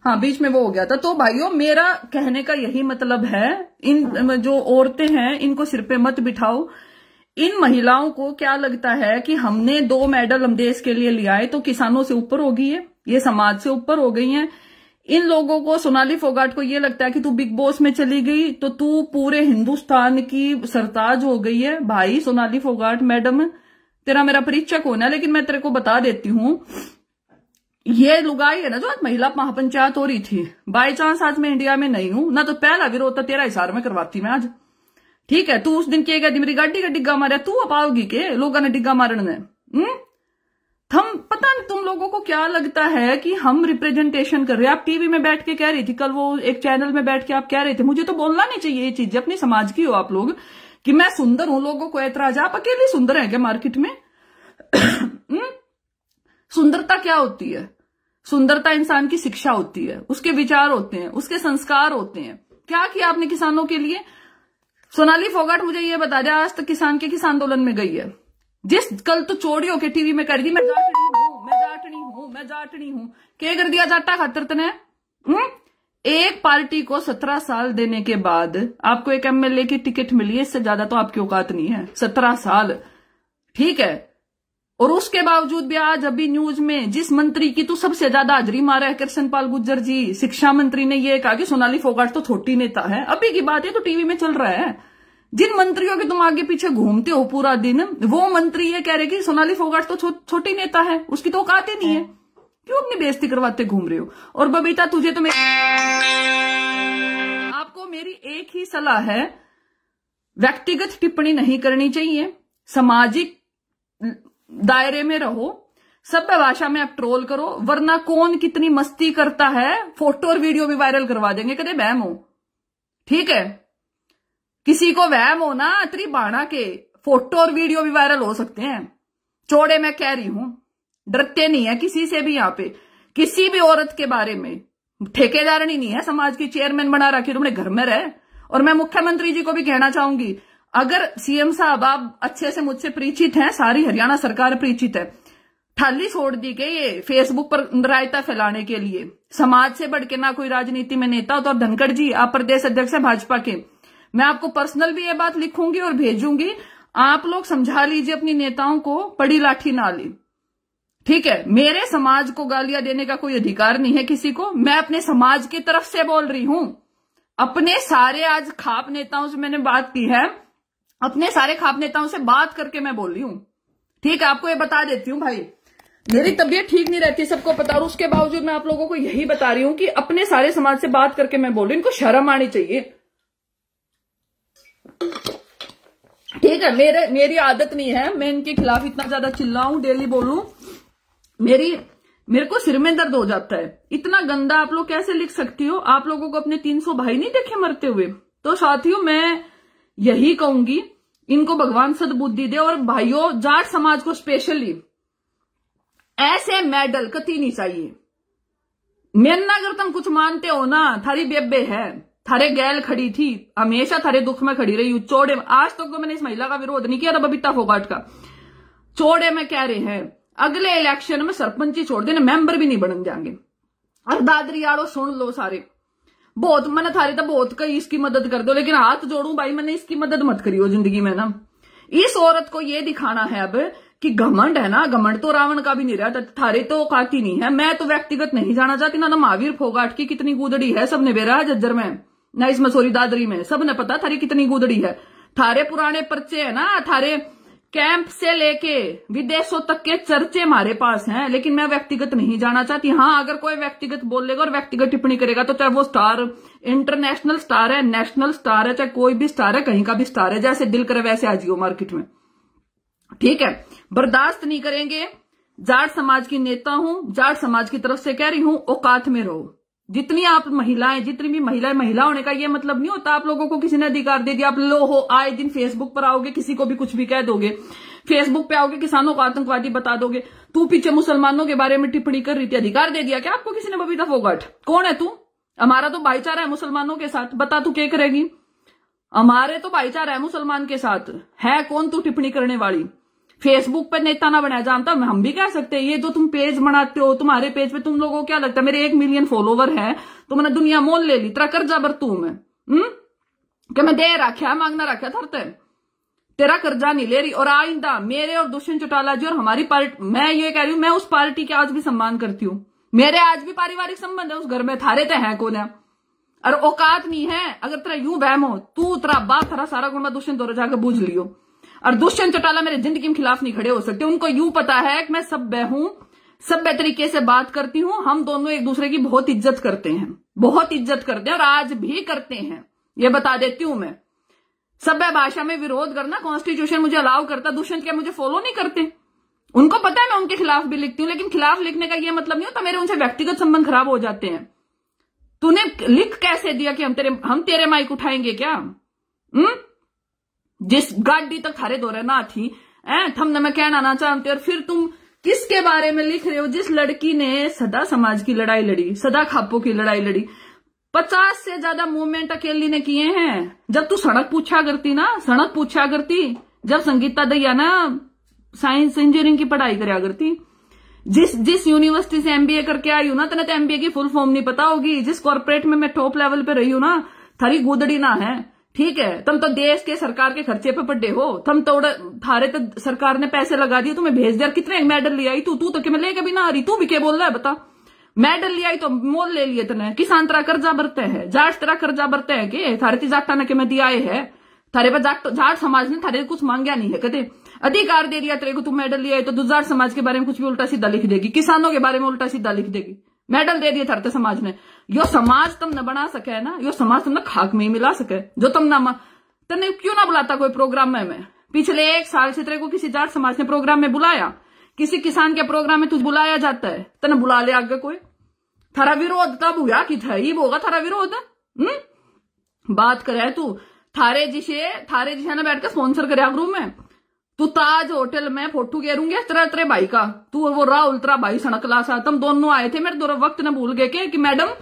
A: हाँ बीच में वो हो गया था तो भाइयों मेरा कहने का यही मतलब है इन जो औरतें हैं इनको सिर पे मत बिठाओ इन महिलाओं को क्या लगता है कि हमने दो मेडल हम देश के लिए लिया है तो किसानों से ऊपर हो गई है ये समाज से ऊपर हो गई है इन लोगों को सोनाली फोगाट को ये लगता है कि तू बिग बॉस में चली गई तो तू पूरे हिंदुस्तान की सरताज हो गई है भाई सोनाली फोगाट मैडम तेरा मेरा परिचक होना है लेकिन मैं तेरे को बता देती हूं ये लुगाई है ना जो आज महिला महापंचायत हो रही थी बाय चांस आज मैं इंडिया में नहीं हूं ना तो पहला विरोध था तो तेरा हिसार में करवाती मैं आज ठीक है तू उस दिन के थी मेरी गाड़ी का डिग्गा मारा तू अपाओगी के लोगों ने डिग्गा मारने हम्म? हम पता नहीं तुम लोगों को क्या लगता है कि हम रिप्रेजेंटेशन कर रहे हैं आप टीवी में बैठ के कह रही थी कल वो एक चैनल में बैठ के आप कह रहे थे मुझे तो बोलना नहीं चाहिए ये चीज अपनी समाज की हो आप लोग कि मैं सुंदर हूं लोगों को ऐतराज आप अकेले सुंदर है क्या मार्केट में (coughs) हम्म? सुंदरता क्या होती है सुंदरता इंसान की शिक्षा होती है उसके विचार होते हैं उसके संस्कार होते हैं क्या किया आपने किसानों के लिए सोनाली फोगाट मुझे ये बता दिया आज तक किसान के किसान आंदोलन में गई है जिस कल तो चोरी होके टीवी में कर दी मैं जाटनी हूं मैं जाटनी हूं मैं जाटनी हूं क्या कर दिया जाटा खातर तने हम्म? एक पार्टी को सत्रह साल देने के बाद आपको एक एमएलए की टिकट मिली है इससे ज्यादा तो आपकी औकात नहीं है सत्रह साल ठीक है और उसके बावजूद भी आज अभी न्यूज में जिस मंत्री की तो सबसे ज्यादा हाजरी मारा है कृष्ण पाल गुज्जर जी शिक्षा मंत्री ने यह कहा कि सोनाली फोगाट तो छोटी नेता है अभी की बात है तो टीवी में चल रहा है जिन मंत्रियों के तुम आगे पीछे घूमते हो पूरा दिन वो मंत्री ये कह रहे कि सोनाली फोगाट तो छो, छोटी नेता है उसकी तो औकात ही नहीं है क्यों अपनी बेस्ती करवाते घूम रहे हो और बबीता तुझे तो मेरी आपको मेरी एक ही सलाह है व्यक्तिगत टिप्पणी नहीं करनी चाहिए सामाजिक दायरे में रहो सभ्य भाषा में आप ट्रोल करो वरना कौन कितनी मस्ती करता है फोटो और वीडियो भी वायरल करवा देंगे कदे बहम हो ठीक है किसी को वहम हो ना अतरी बाणा के फोटो और वीडियो भी वायरल हो सकते हैं चौड़े मैं कह रही हूं डरते नहीं है किसी से भी यहां पे किसी भी औरत के बारे में ठेकेदार नहीं है समाज की चेयरमैन बना रखी तुमने घर में रहे और मैं मुख्यमंत्री जी को भी कहना चाहूंगी अगर सीएम साहब आप अच्छे से मुझसे परिचित हैं सारी हरियाणा सरकार परिचित है ठाली छोड़ दी गई ये फेसबुक पर रायता फैलाने के लिए समाज से बढ़ के ना कोई राजनीति में नेता तो धनखड़ जी आप प्रदेश अध्यक्ष है भाजपा के मैं आपको पर्सनल भी ये बात लिखूंगी और भेजूंगी आप लोग समझा लीजिए अपनी नेताओं को पड़ी लाठी ना ली ठीक है मेरे समाज को गालियां देने का कोई अधिकार नहीं है किसी को मैं अपने समाज की तरफ से बोल रही हूं अपने सारे आज खाप नेताओं से मैंने बात की है अपने सारे खाप नेताओं से बात करके मैं बोल रही हूं ठीक है आपको ये बता देती हूँ भाई मेरी तबीयत ठीक नहीं रहती सबको बता रहा उसके बावजूद मैं आप लोगों को यही बता रही हूँ कि अपने सारे समाज से बात करके मैं बोल रही हूँ इनको शर्म आनी चाहिए ठीक है मेरे मेरी आदत नहीं है मैं इनके खिलाफ इतना ज्यादा चिल्लाऊं डेली बोलूं मेरी मेरे को सिर में दर्द हो जाता है इतना गंदा आप लोग कैसे लिख सकती हो आप लोगों को अपने 300 भाई नहीं देखे मरते हुए तो साथियों मैं यही कहूंगी इनको भगवान सदबुद्धि दे और भाइयों जाट समाज को स्पेशली ऐसे मेडल कति नहीं चाहिए मेन अगर तुम कुछ मानते हो ना थारी बेबे है थारे गैल खड़ी थी हमेशा थारे दुख में खड़ी रही हूँ चोड़े में आज तक तो मैंने इस महिला का विरोध नहीं किया था बबीता फोगाट का चोड़े में कह रहे हैं अगले इलेक्शन में सरपंच ही छोड़ देने मेंबर भी नहीं बन जाएंगे और दादरी आड़ो सुन लो सारे बहुत मैंने थारे तो बहुत कही इसकी मदद कर दो लेकिन हाथ जोड़ू भाई मैंने इसकी मदद मत करी हो जिंदगी में ना इस औरत को ये दिखाना है अब कि घमंड है ना घमंड तो रावण का भी नहीं रहा थारे तो औकात ही नहीं है मैं तो व्यक्तिगत नहीं जाना चाहती ना ना महावीर फोगाट की कितनी गुदड़ी है सबने बेरा जज्जर में ना इस मसोरी दादरी में सब ने पता थारी कितनी गुदड़ी है थारे पुराने पर्चे है ना थारे कैंप से लेके विदेशों तक के चर्चे हमारे पास हैं लेकिन मैं व्यक्तिगत नहीं जाना चाहती हाँ अगर कोई व्यक्तिगत बोलेगा और व्यक्तिगत टिप्पणी करेगा तो चाहे वो स्टार इंटरनेशनल स्टार है नेशनल स्टार है चाहे कोई भी स्टार है कहीं का भी स्टार है जैसे दिल करे वैसे आ जियो मार्केट में ठीक है बर्दाश्त नहीं करेंगे जाट समाज की नेता हूं जाट समाज की तरफ से कह रही हूं औकात में रहो जितनी आप महिलाएं जितनी भी महिलाएं महिला होने का ये मतलब नहीं होता आप लोगों को किसी ने अधिकार दे दिया आप लो हो आए दिन फेसबुक पर आओगे किसी को भी कुछ भी कह दोगे फेसबुक पे आओगे किसानों को आतंकवादी बता दोगे तू पीछे मुसलमानों के बारे में टिप्पणी कर रही थी अधिकार दे दिया क्या आपको किसी ने बबीता फोगट कौन है तू हमारा तो भाईचारा है मुसलमानों के साथ बता तू क्या करेगी हमारे तो भाईचारा है मुसलमान के साथ है कौन तू टिप्पणी करने वाली फेसबुक पर नेता ना बनाया जानता हम भी कह सकते हैं ये जो तुम पेज बनाते हो तुम्हारे पेज पे तुम लोगों को क्या लगता है मेरे एक मिलियन फॉलोवर है तो मैंने दुनिया मोल ले ली तेरा कर्जा बर तू मैं हम्म? क्या मैं दे रखा मांगना रखा थरते तेरा कर्जा नहीं ले रही और आईंदा मेरे और दुष्यंत चौटाला जी और हमारी पार्टी मैं ये कह रही हूं मैं उस पार्टी के आज भी सम्मान करती हूँ मेरे आज भी पारिवारिक संबंध है उस घर में थारे तो हैं कौन है और औकात नहीं है अगर तेरा यू बहम हो तू तेरा बाप तेरा सारा गुण मैं दुष्यंत दौरे जाकर बूझ लियो और दुष्यंत चौटाला मेरे जिंदगी के खिलाफ नहीं खड़े हो सकते उनको यू पता है कि मैं सब हूं बे तरीके से बात करती हूं हम दोनों एक दूसरे की बहुत इज्जत करते हैं बहुत इज्जत करते हैं और आज भी करते हैं ये बता देती हूं मैं सभ्य भाषा में विरोध करना कॉन्स्टिट्यूशन मुझे अलाउ करता दुष्यंत क्या मुझे फॉलो नहीं करते उनको पता है मैं उनके खिलाफ भी लिखती हूं लेकिन खिलाफ लिखने का यह मतलब नहीं होता मेरे उनसे व्यक्तिगत संबंध खराब हो जाते हैं तूने लिख कैसे दिया कि हम तेरे हम तेरे माइक उठाएंगे क्या हम्म जिस गाड़ी तक थारे दौरे ना थी ए थमने मैं कहना ना चाहती और फिर तुम किसके बारे में लिख रहे हो जिस लड़की ने सदा समाज की लड़ाई लड़ी सदा खापो की लड़ाई लड़ी पचास से ज्यादा मूवमेंट अकेली ने किए हैं जब तू सड़क पूछा करती ना सड़क पूछा करती जब संगीता दैया ना साइंस इंजीनियरिंग की पढ़ाई कराया करती जिस जिस यूनिवर्सिटी से एमबीए करके आई हूं ना तेना तो एमबीए की फुल फॉर्म नहीं पता होगी जिस कॉर्पोरेट में मैं टॉप लेवल पे रही हूं ना थरी गुदड़ी ना है ठीक है तुम तो देश के सरकार के खर्चे पे पड्डे हो तुम तो थारे तो सरकार ने पैसे लगा दिए तुम्हें भेज दिया कितने मेडल ले आई तू तू तो मैं लेके भी ना आ रही तू भी क्या बोल रहा है बता मेडल ले आई तो मोल ले लिए तुमने किसान तरह कर्जा बरते हैं जाट तरह कर्जा बरते हैं कि थारे ती तो जाटा ने के मैं दिया है थारे पर जाट जाट समाज ने थारे कुछ मांगा नहीं है कहते अधिकार दे दिया तेरे को तू मेडल ले आई तो जाट समाज के बारे में कुछ भी उल्टा सीधा लिख देगी किसानों के बारे में उल्टा सीधा लिख देगी मेडल दे दिए थरते समाज ने यो समाज तुम न बना सके है ना यो समाज तुम न खाक में ही मिला सके जो तुम ना तेने क्यों ना बुलाता कोई प्रोग्राम में मैं पिछले एक साल से तेरे को किसी जाट समाज ने प्रोग्राम में बुलाया किसी किसान के प्रोग्राम में तुझ बुलाया जाता है तेने बुला लिया आगे कोई थारा विरोध तब हुआ कि था ही होगा थारा विरोध हम्म बात करे तू थारे जिसे थारे जिसे ना बैठ स्पॉन्सर करे ग्रुप में तू ताज होटल में फोटो घेरूंगे तरह तरह भाई का तू वो राहुल तेरा भाई ला सा तुम दोनों आए थे मेरे दोनों वक्त ने भूल गए के कि मैडम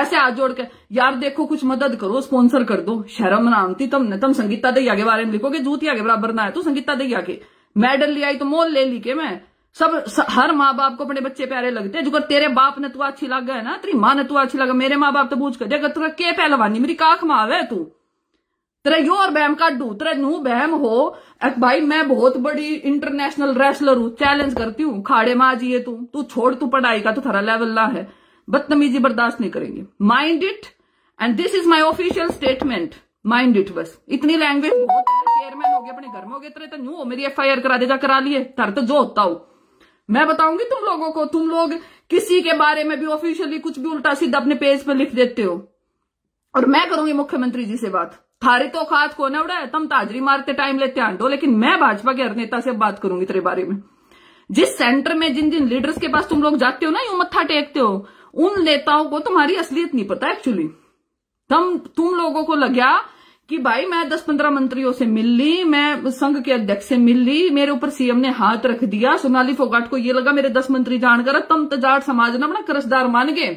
A: ऐसे हाथ जोड़ के यार देखो कुछ मदद करो स्पॉन्सर कर दो शर्म नाम थी तुम तुम संगीता दैया के बारे में लिखोगे जूती के बराबर ना है तू संगीता दैया के मेडल ले आई तो मोल ले ली के मैं सब स, हर माँ बाप को अपने बच्चे प्यारे लगते हैं जो तेरे बाप ने तू अच्छी लग गए ना तेरी माँ ने तू अच्छी लगा मेरे माँ बाप तो पूछ कर देगा तुरा के पहलवानी मेरी काख है तू तेरा यो और बहम का डू तेरा नू बहम हो एक भाई मैं बहुत बड़ी इंटरनेशनल रेसलर हूं चैलेंज करती हूँ खाड़े में आ जाइए तू तू छोड़ तू पढ़ाई का तो थरा लेवल ना है बदतमीजी बर्दाश्त नहीं करेंगे mind it and this is my official statement mind it बस इतनी लैंग्वेज बहुत है चेयरमैन हो गए अपने घर में हो गए तेरे तो न्यू हो मेरी एफ आई आर करा दे जा करा लिए तर तो जो होता हो मैं बताऊंगी तुम लोगों को तुम लोग किसी के बारे में भी ऑफिशियली कुछ भी उल्टा सीधा अपने पेज पर लिख देते हो और मैं करूंगी मुख्यमंत्री जी से बात थारे तो खात कोने उड़ा तम ताजरी मारते टाइम लेते आंटो लेकिन मैं भाजपा के हर नेता से बात करूंगी तेरे बारे में जिस सेंटर में जिन जिन लीडर्स के पास तुम लोग जाते हो ना यू मत्था टेकते हो उन नेताओं को तुम्हारी असलियत नहीं पता एक्चुअली तम तुम लोगों को लगा कि भाई मैं दस पंद्रह मंत्रियों से मिल ली मैं संघ के अध्यक्ष से मिल ली मेरे ऊपर सीएम ने हाथ रख दिया सोनाली फोगाट को ये लगा मेरे दस मंत्री जानकर तम तजाट तो समाज ना अपना कर्जदार मान गए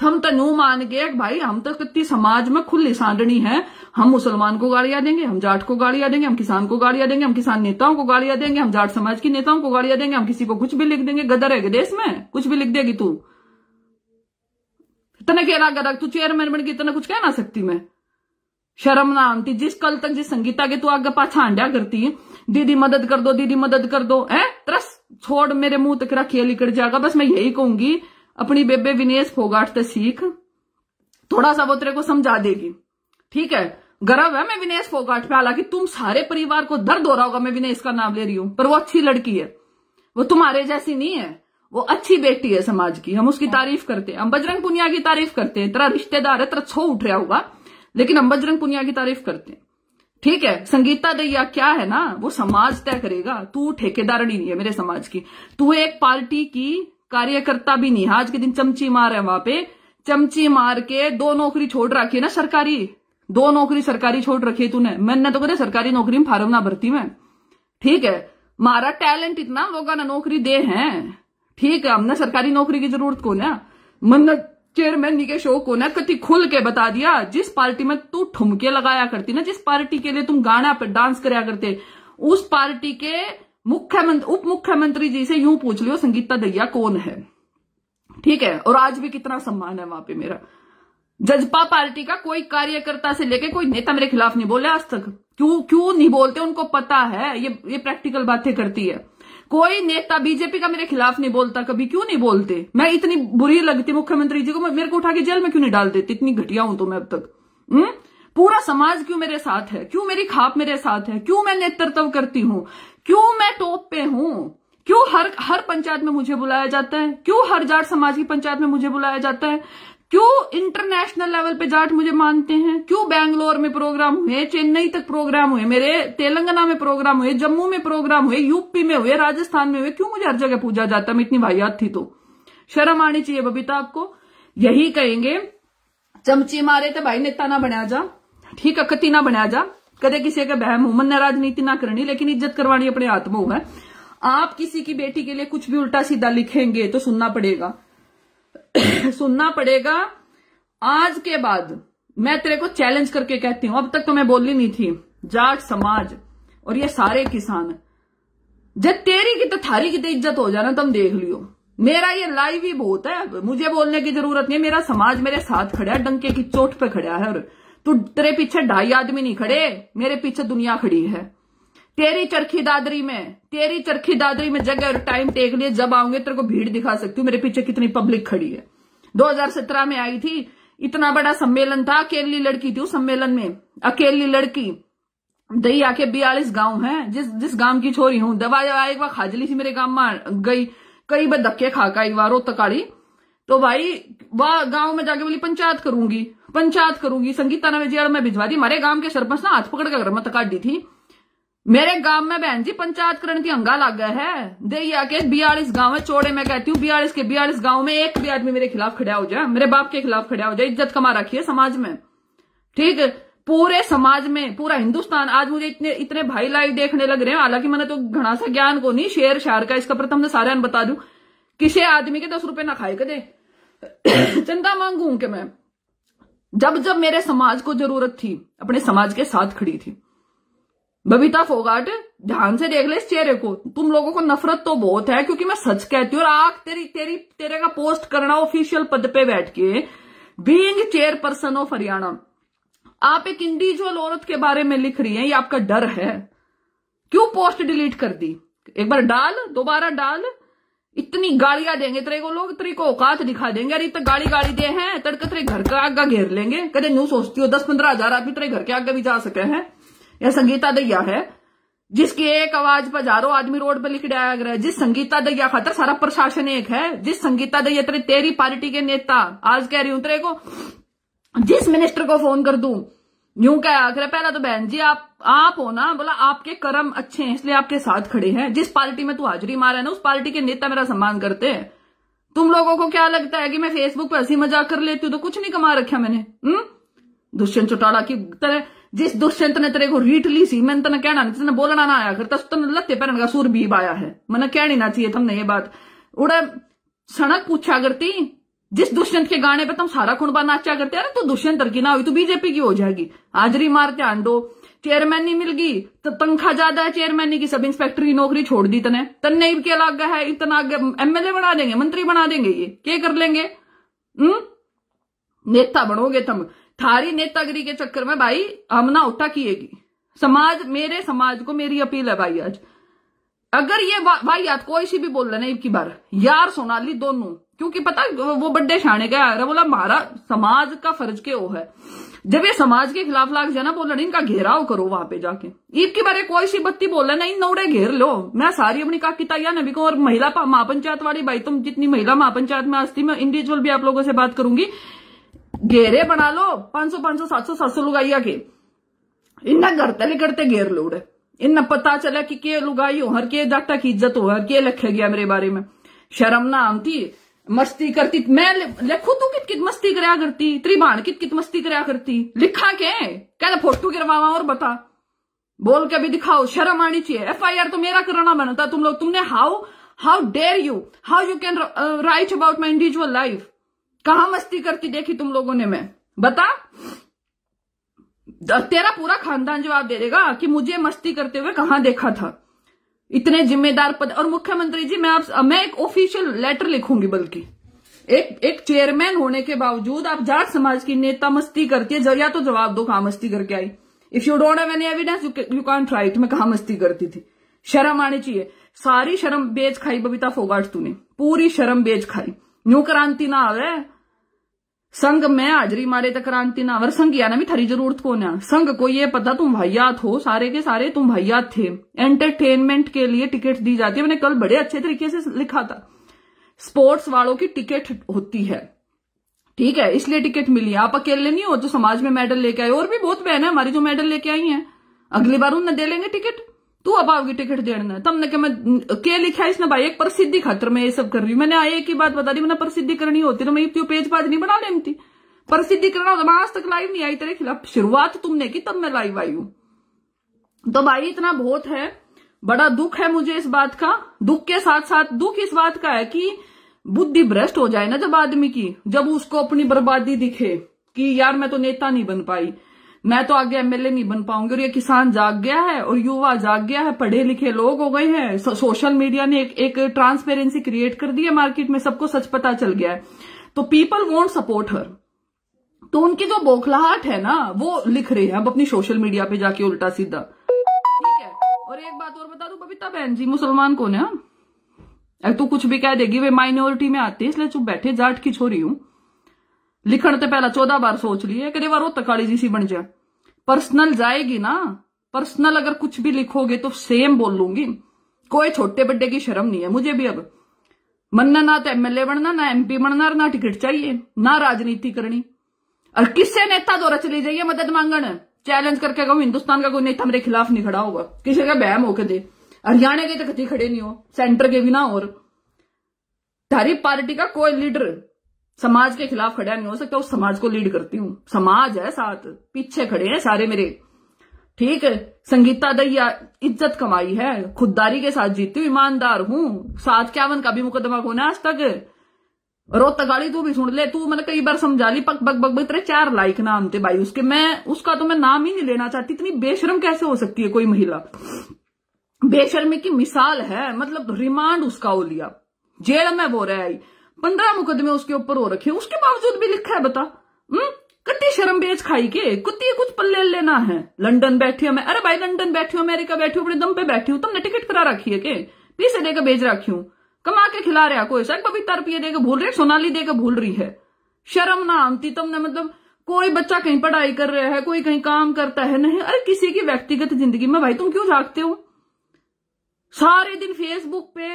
A: हम तो नू मान गए भाई हम तो कितनी समाज में खुली सांडनी है हम मुसलमान को गालियां देंगे हम जाट को गालियां देंगे हम किसान को गालियां देंगे हम किसान नेताओं को गालियां देंगे हम जाट समाज की नेताओं को गालियां देंगे हम किसी को कुछ भी लिख देंगे गदर है देश में कुछ भी लिख देगी तू इतने कह रहा गदर तू चेयरमैन बन गई इतना कुछ कह ना सकती मैं शर्म ना आती जिस कल तक जिस संगीता के तू आगे पाछा अंडा करती दीदी मदद कर दो दीदी मदद कर दो है तरस छोड़ मेरे मुंह तक रखिए लिकड़ जाएगा बस मैं यही कहूंगी अपनी बेबे विनेश फोगाट से सीख थोड़ा सा वो तेरे को समझा देगी ठीक है गर्व है मैं विनेश फोगाट पे हालांकि तुम सारे परिवार को दर्द हो रहा होगा मैं विनेश का नाम ले रही हूं पर वो अच्छी लड़की है वो तुम्हारे जैसी नहीं है वो अच्छी बेटी है समाज की हम उसकी तारीफ करते हैं हम बजरंग पुनिया की तारीफ करते हैं तेरा रिश्तेदार है तेरा छो उठ रहा होगा लेकिन हम बजरंग पुनिया की तारीफ करते हैं ठीक है संगीता दैया क्या है ना वो समाज तय करेगा तू ठेकेदारणी नहीं है मेरे समाज की तू एक पार्टी की कार्यकर्ता भी नहीं आज के दिन चमची मार है वहां पे चमची मार के दो नौकरी छोड़ रखी है ना सरकारी दो नौकरी सरकारी छोड़ रखी है तूने मैंने तो करे सरकारी नौकरी में फार्म ना भरती मैं ठीक है मारा टैलेंट इतना लोग ने नौकरी दे है ठीक है हमने सरकारी नौकरी की जरूरत को ना मन चेयरमैन के शो को ना कति खुल के बता दिया जिस पार्टी में तू ठुमके लगाया करती ना जिस पार्टी के लिए तुम गाना पर डांस कराया करते उस पार्टी के मुख्यमंत्री उप मुख्यमंत्री जी से यूं पूछ लियो संगीता दैया कौन है ठीक है और आज भी कितना सम्मान है वहां पे मेरा जजपा पार्टी का कोई कार्यकर्ता से लेके कोई नेता मेरे खिलाफ नहीं बोले आज तक क्यों क्यों नहीं बोलते उनको पता है ये ये प्रैक्टिकल बातें करती है कोई नेता बीजेपी का मेरे खिलाफ नहीं बोलता कभी क्यों नहीं बोलते मैं इतनी बुरी लगती मुख्यमंत्री जी को मेरे को उठा के जेल में क्यों नहीं डाल देती इतनी घटिया हूं तो मैं अब तक हम्म? पूरा समाज क्यों मेरे साथ है क्यों मेरी खाप मेरे साथ है क्यों मैं नेतृत्व करती हूँ क्यों मैं टॉप पे हूं क्यों हर हर पंचायत में मुझे बुलाया जाता है क्यों हर जाट समाज की पंचायत में मुझे बुलाया जाता है क्यों इंटरनेशनल लेवल पे जाट मुझे मानते हैं क्यों बैंगलोर में प्रोग्राम हुए चेन्नई तक प्रोग्राम हुए मेरे तेलंगाना में प्रोग्राम हुए जम्मू में प्रोग्राम हुए यूपी में हुए राजस्थान में हुए क्यों मुझे हर जगह पूजा जाता मैं इतनी भाईयात थी तो शर्म आनी चाहिए बबीता आपको यही कहेंगे चमची मारे तो भाई नेता ना बनाया जा ठीक है कति ना बनाया जा कदे किसी का बहम हो मन राजनीति ना करनी लेकिन इज्जत करवानी अपने हाथ में है आप किसी की बेटी के लिए कुछ भी उल्टा सीधा लिखेंगे तो सुनना पड़ेगा (coughs) सुनना पड़ेगा आज के बाद मैं तेरे को चैलेंज करके कहती हूं अब तक तो मैं बोली नहीं थी जाट समाज और ये सारे किसान जब तेरी की तो थारी की तो इज्जत हो जाना तुम देख लियो मेरा ये लाइव ही बहुत है मुझे बोलने की जरूरत नहीं है मेरा समाज मेरे साथ खड़ा है डंके की चोट पे खड़ा है और तू तेरे पीछे ढाई आदमी नहीं खड़े मेरे पीछे दुनिया खड़ी है तेरी चरखी दादरी में तेरी चरखी दादरी में जगह टाइम टेक लिए जब आऊंगे तेरे को भीड़ दिखा सकती हूँ मेरे पीछे कितनी पब्लिक खड़ी है 2017 में आई थी इतना बड़ा सम्मेलन था अकेली लड़की थी उस सम्मेलन में अकेली लड़की दही आके बयालीस गांव है जिस जिस गांव की छोरी हूं दवा एक बार खाजली थी मेरे गांव में गई कई बार धक्के खाका एक बार रोतकाड़ी तो भाई वह गांव में जाके बोली पंचायत करूंगी पंचायत करूंगी संगीता ने विजय मैं भिजवा दी मारे गांव के सरपंच ना हाथ पकड़ के घर मत काट दी थी मेरे गांव में बहन जी पंचायत करने की अंगा लग गया है दे आके बयालीस गांव है चौड़े मैं कहती हूँ बयालीस के बयालीस गांव में एक भी आदमी मेरे खिलाफ खड़ा हो जाए मेरे बाप के खिलाफ खड़ा हो जाए इज्जत कमा रखी है समाज में ठीक पूरे समाज में पूरा हिंदुस्तान आज मुझे इतने इतने भाई लाइट देखने लग रहे हैं हालांकि मैंने तो घना सा ज्ञान को नहीं शेयर शहर का इसका प्रथम तो सारे बता दू किसी आदमी के दस रुपए ना खाए कदे (coughs) चंदा मांगू के मैं जब जब मेरे समाज को जरूरत थी अपने समाज के साथ खड़ी थी बबीता फोगाट ध्यान से देख ले इस चेहरे को तुम लोगों को नफरत तो बहुत है क्योंकि मैं सच कहती हूँ और आग तेरी तेरी तेरे का पोस्ट करना ऑफिशियल पद पे बैठ के बींग चेयरपर्सन ऑफ हरियाणा आप एक इंडिविजुअल औरत के बारे में लिख रही हैं ये आपका डर है क्यों पोस्ट डिलीट कर दी एक बार डाल दोबारा डाल इतनी गाड़िया देंगे तेरे को लोग तेरे को औकात दिखा देंगे अरे इतना गाड़ी गाड़ी दे हैं तड़के तेरे घर का आगे घेर लेंगे कदे नू सोचती हो दस पंद्रह हजार आदमी तेरे घर के आगे भी जा सके हैं यह संगीता दैया है जिसकी एक आवाज पर हजारों आदमी रोड पर लिख डाया गया जिस संगीता दैया खातर सारा प्रशासन एक है जिस संगीता दैया तेरे तेरी पार्टी के नेता आज कह रही हूं तेरे को जिस मिनिस्टर को फोन कर दू न्यू क्या रहा पहला तो बहन जी आप आप हो ना बोला आपके कर्म अच्छे हैं इसलिए आपके साथ खड़े हैं जिस पार्टी में तू हाजिरी मार है ना उस पार्टी के नेता मेरा सम्मान करते हैं तुम लोगों को क्या लगता है कि मैं फेसबुक पर हंसी मजाक कर लेती हूँ तो कुछ नहीं कमा रखा मैंने हम्म? दुष्यंत चौटाला की तरह जिस दुष्यंत ने तेरे को रीट ली सी मैंने तेना कहना नहीं तेने बोलना ना आया करता तुम लत्ते पहन का सुर बीब आया है मैंने कहनी ना चाहिए तुमने ये बात उड़े सड़क पूछा करती जिस दुष्यंत के गाने पे तुम सारा खुणबा नाचा करते हैं ना तो दुष्यंत की ना हुई तो बीजेपी की हो जाएगी हाजरी मारते आंडो चेयरमैन नहीं मिल गई तो तंखा ज्यादा है चेयरमैन की सब इंस्पेक्टर की नौकरी छोड़ दी तने तन्ने के अलग है इतना आगे एमएलए बना देंगे मंत्री बना देंगे ये क्या कर लेंगे हम्म नेता बनोगे तुम थारी नेतागिरी के चक्कर में भाई हम ना उठा किएगी समाज मेरे समाज को मेरी अपील है भाई आज अगर ये भाई याद कोई सी भी बोल रहे ना इनकी की बार यार सोनाली दोनों क्योंकि पता वो बड्डे शाने का आ रहा बोला मारा समाज का फर्ज के वो है जब ये समाज के खिलाफ लाग जाना ना तो बोला इनका घेराव करो वहां पे जाके ईद के बारे कोई सी बत्ती बोल ना इन नौड़े घेर लो मैं सारी अपनी काकिता या नबी को और महिला महापंचायत वाली भाई तुम जितनी महिला महापंचायत में आज थी मैं इंडिविजुअल भी आप लोगों से बात करूंगी घेरे बना लो पांच सौ पांच सौ सात सौ सात सौ लुगाइया के इन्ना गढ़ते लिगड़ते घेर लो उड़े इन्ना पता चला कि के लुगाई हर के डाटा की इज्जत हो हर के लिखे गया मेरे बारे में शर्म ना आम थी मस्ती करती मैं लिखू तू कित कित मस्ती कराया करती त्रिभान कित कित मस्ती कराया करती लिखा के कल फोटो गिरवावा और बता बोल के भी दिखाओ शर्म आनी चाहिए एफ आई आर तो मेरा कराना बनता तुम लोग तुमने how how dare you how you can write about my individual life कहा मस्ती करती देखी तुम लोगों ने मैं बता तेरा पूरा खानदान जवाब दे देगा कि मुझे मस्ती करते हुए कहा देखा था इतने जिम्मेदार पद और मुख्यमंत्री जी मैं आप मैं एक ऑफिशियल लेटर लिखूंगी बल्कि एक एक चेयरमैन होने के बावजूद आप जाट समाज की नेता मस्ती करती है जरिया तो जवाब दो कहा मस्ती करके I if you don't have any evidence you can't write मैं कहा मस्ती करती थी शर्म आनी चाहिए सारी शर्म बेच खाई बबीता फोगाट तूने पूरी शर्म बेच खाई न्यू क्रांति ना आ रहा है संग मैं हाजरी मारे तो क्रांति ना वर संघ याना भी थरी जरूरत को ना संघ को ये पता तुम भैया हो सारे के सारे तुम भैया थे एंटरटेनमेंट के लिए टिकट दी जाती है मैंने कल बड़े अच्छे तरीके से लिखा था स्पोर्ट्स वालों की टिकट होती है ठीक है इसलिए टिकट मिली आप अकेले नहीं हो जो समाज में मेडल लेके आए और भी बहुत बहन है हमारी जो मेडल लेके आई है अगली बार उन दे लेंगे टिकट तू अब आओगी टिकट देना तुमने क्या मैं के लिखा है इसने भाई एक प्रसिद्धि खातर मैं ये सब कर रही हूं मैंने आए एक ही बात बता दी मैंने प्रसिद्धि करनी होती तो मैं पेज पाज नहीं बना लेती प्रसिद्धि करना होता आज तक लाइव नहीं आई तेरे खिलाफ शुरुआत तुमने की तब मैं लाइव आई हूं तो भाई इतना बहुत है बड़ा दुख है मुझे इस बात का दुख के साथ साथ दुख इस बात का है कि बुद्धि भ्रष्ट हो जाए ना जब आदमी की जब उसको अपनी बर्बादी दिखे कि यार मैं तो नेता नहीं बन पाई मैं तो आगे एमएलए नहीं बन पाऊंगी और ये किसान जाग गया है और युवा जाग गया है पढ़े लिखे लोग हो गए हैं सो, सोशल मीडिया ने एक, एक ट्रांसपेरेंसी क्रिएट कर दी है मार्केट में सबको सच पता चल गया है तो पीपल वोंट सपोर्ट हर तो उनकी जो बौखलाहट है ना वो लिख रहे हैं अब अपनी सोशल मीडिया पे जाके उल्टा सीधा ठीक है और एक बात और बता दू बबीता बहन जी मुसलमान कौन है हाँ? तू तो कुछ भी कह देगी वे माइनॉरिटी में आती है इसलिए चुप बैठे जाट की छोरी हूं लिखण ते पहला चौदह बार सोच लिए कई बार वो तकाली जी सी बन जाए पर्सनल जाएगी ना पर्सनल अगर कुछ भी लिखोगे तो सेम बोलूंगी कोई छोटे बड्डे की शर्म नहीं है मुझे भी अब मनना ना तो एमएलए बनना ना एमपी बनना ना टिकट चाहिए ना राजनीति करनी और किससे नेता द्वारा चली जाइए मदद मांगण चैलेंज करके कहूं हिंदुस्तान का कोई नेता मेरे खिलाफ नहीं खड़ा होगा किसी का बहम होकर दे हरियाणा के तो कथी खड़े नहीं हो सेंटर के भी ना और तारी पार्टी का कोई लीडर समाज के खिलाफ खड़ा नहीं हो सकता उस समाज को लीड करती हूं समाज है साथ पीछे खड़े हैं सारे मेरे ठीक है संगीता दैया इज्जत कमाई है खुददारी के साथ जीती हूँ ईमानदार हूं सात क्यावन का भी मुकदमा कौन है आज तक रोता गाड़ी तू भी सुन ले तू मतलब कई बार समझा ली पक बक बक तेरे चार लाइक नाम थे भाई उसके मैं उसका तो मैं नाम ही नहीं लेना चाहती इतनी बेशरम कैसे हो सकती है कोई महिला बेशर्मी की मिसाल है मतलब रिमांड उसका हो लिया जेल में वो रह आई पंद्रह मुकदमे उसके ऊपर हो रखे उसके बावजूद भी लिखा है बता हम्म कट्टी शर्म बेच खाई के कुत्ती कुछ पल्ले लेना है लंदन बैठी हूं मैं अरे भाई लंदन बैठी हूं अमेरिका बैठी हूं अपने दम पे बैठी हूँ तुमने टिकट करा रखी है के पीसे देकर बेच रखी हूँ कमा के खिला रहा कोई सर पपीता रुपये देकर भूल रही सोनाली देकर भूल रही है शर्म ना आमती तुमने मतलब कोई बच्चा कहीं पढ़ाई कर रहा है कोई कहीं काम करता है नहीं अरे किसी की व्यक्तिगत जिंदगी में भाई तुम क्यों जागते हो सारे दिन फेसबुक पे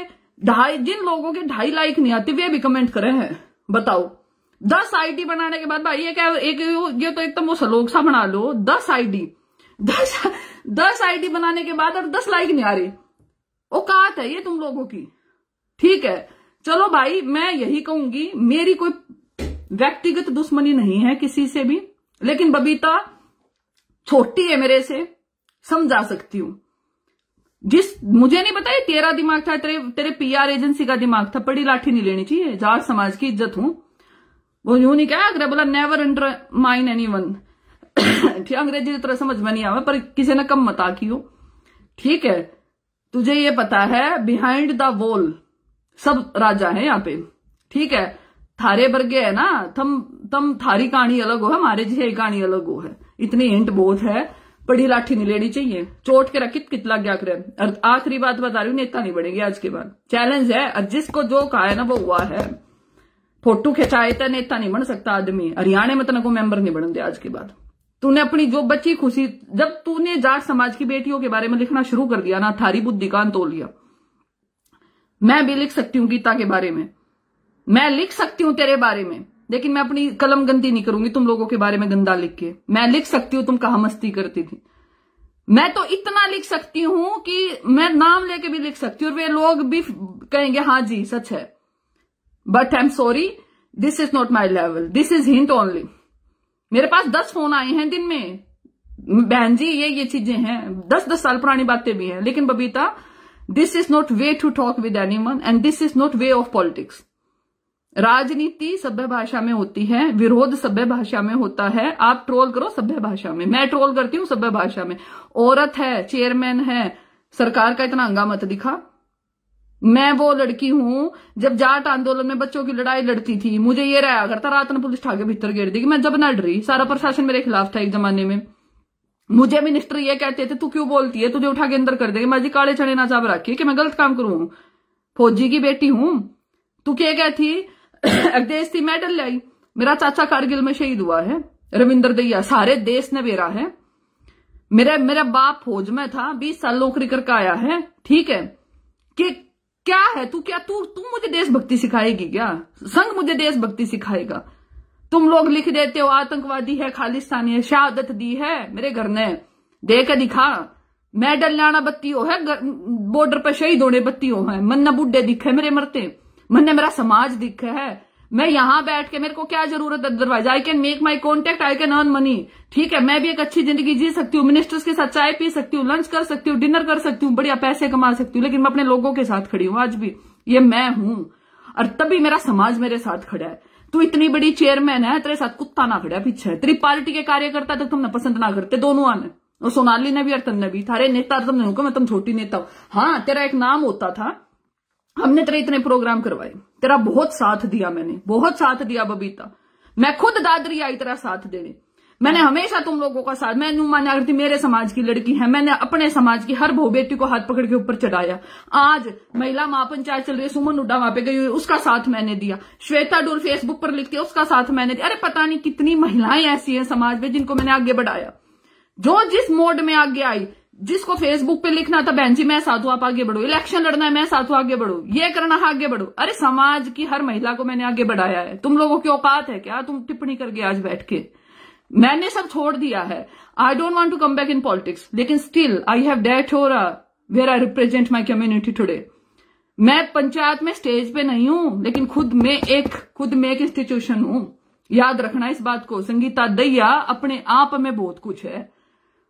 A: ढाई जिन लोगों के ढाई लाइक नहीं आते वे भी कमेंट करे हैं बताओ दस आईडी बनाने के बाद भाई ये क्या एक ये तो एकदम वो सलोक सा बना लो दस आईडी दस दस आईडी बनाने के बाद और दस लाइक नहीं आ रही औकात है ये तुम लोगों की ठीक है चलो भाई मैं यही कहूंगी मेरी कोई व्यक्तिगत दुश्मनी नहीं है किसी से भी लेकिन बबीता छोटी है मेरे से समझा सकती हूं जिस मुझे नहीं पता ये तेरा दिमाग था तेरे तेरे पीआर एजेंसी का दिमाग था बड़ी लाठी नहीं लेनी चाहिए जार समाज की इज्जत हूं वो यूं नहीं क्या अगर बोला never undermine anyone ठीक अंग्रेजी तरह समझ में नहीं आवा पर किसी ने कम मता की हो ठीक है तुझे ये पता है बिहाइंड द वॉल सब राजा है यहाँ पे ठीक है थारे वर्गे है ना थम तम थारी कहानी अलग हो है हमारे जी कहानी अलग हो है इतनी इंट बोध है बड़ी लाठी नहीं लेनी चाहिए चोट के रखित तो कितला क्या करे आखिरी बात बता रही हूँ नेता नहीं बनेगी आज के बाद चैलेंज है जिसको जो कहा है ना वो हुआ है फोटो खिंचाए तो नेता नहीं बन सकता आदमी हरियाणा में तो को मेंबर नहीं बन दे आज के बाद तूने अपनी जो बची खुशी जब तूने जाट समाज की बेटियों के बारे में लिखना शुरू कर दिया ना थारी बुद्धि का तोड़ लिया मैं भी लिख सकती हूँ गीता के बारे में मैं लिख सकती हूँ तेरे बारे में लेकिन मैं अपनी कलम गंदी नहीं करूंगी तुम लोगों के बारे में गंदा लिख के मैं लिख सकती हूं तुम कहा मस्ती करती थी मैं तो इतना लिख सकती हूं कि मैं नाम लेके भी लिख सकती हूँ और वे लोग भी कहेंगे हाँ जी सच है but I am sorry this is not my level this is hint only मेरे पास दस फोन आए हैं दिन में बहन जी ये ये चीजें हैं दस दस साल पुरानी बातें भी हैं लेकिन Babita this is not way to talk with anyone and this is not way of politics राजनीति सभ्य भाषा में होती है विरोध सभ्य भाषा में होता है आप ट्रोल करो सभ्य भाषा में मैं ट्रोल करती हूँ सभ्य भाषा में औरत है चेयरमैन है सरकार का इतना अंगा मत दिखा मैं वो लड़की हूं जब जाट आंदोलन में बच्चों की लड़ाई लड़ती थी मुझे ये रहा करता रात ने पुलिस ठाके भीतर गिर दी कि मैं जब लड़ डरी सारा प्रशासन मेरे खिलाफ था एक जमाने में मुझे मिनिस्टर ये कहते थे तू क्यों बोलती है तुझे उठा के अंदर कर देगी मैं जी काले चढ़े ना जाब रखी कि मैं गलत काम करूं फौजी की बेटी हूं तू क्या कहती (coughs) देश थी मेडल लाई मेरा चाचा कारगिल में शहीद हुआ है रविंदर दैया सारे देश ने बेरा है मेरा मेरा बाप फौज में था बीस साल नौकरी करके आया है ठीक है कि क्या है तू क्या तू तू मुझे देशभक्ति सिखाएगी क्या संघ मुझे देशभक्ति सिखाएगा तुम लोग लिख देते हो आतंकवादी है खालिस्तानी है शहादत दी है मेरे घर ने दे के दिखा मेडल लाना बत्ती हो है बॉर्डर पर शहीद होने बत्ती हो है मन्ना बुढ़े दिखे मेरे मरते मैंने मेरा समाज दिखा है मैं यहां बैठ के मेरे को क्या जरूरत है otherwise I can make my contact I can earn money ठीक है मैं भी एक अच्छी जिंदगी जी सकती हूँ मिनिस्टर्स के साथ चाय पी सकती हूँ लंच कर सकती हूँ डिनर कर सकती हूँ बढ़िया पैसे कमा सकती हूँ लेकिन मैं अपने लोगों के साथ खड़ी हूँ आज भी ये मैं हूं और तभी मेरा समाज मेरे साथ खड़ा है तू इतनी बड़ी चेयरमैन है तेरे साथ कुत्ता ना खड़ा पीछे तेरी पार्टी के कार्यकर्ता तक तो तुमने पसंद ना करते दोनों आने और सोनाली ने भी और तो तुमने भी थारे नेता तुमने मैं तुम छोटी नेता हूं हाँ तेरा एक नाम होता था हमने तेरे इतने प्रोग्राम करवाए तेरा बहुत साथ दिया मैंने बहुत साथ दिया बबीता मैं खुद दादरी आई तेरा साथ देने मैंने हमेशा तुम लोगों का साथ मैं नुमा करती मेरे समाज की लड़की है मैंने अपने समाज की हर बहु बेटी को हाथ पकड़ के ऊपर चढ़ाया आज महिला महापंचायत चल रही है सुमन उड्डा वहां पे गई हुई उसका साथ मैंने दिया श्वेता डोर फेसबुक पर लिखती है उसका साथ मैंने दिया अरे पता नहीं कितनी महिलाएं ऐसी हैं समाज में जिनको मैंने आगे बढ़ाया जो जिस मोड में आगे आई जिसको फेसबुक पे लिखना था बहन जी मैं साधु आप आगे बढ़ो इलेक्शन लड़ना है मैं साधु आगे बढ़ो ये करना है आगे बढ़ो अरे समाज की हर महिला को मैंने आगे बढ़ाया है तुम लोगों की औकात है क्या तुम टिप्पणी करके आज बैठ के मैंने सब छोड़ दिया है I don't want to come back in politics लेकिन स्टिल आई हैव डेट हो where I represent my community today मैं पंचायत में स्टेज पे नहीं हूं लेकिन खुद में एक खुद में एक इंस्टीट्यूशन हूं याद रखना इस बात को संगीता दैया अपने आप में बहुत कुछ है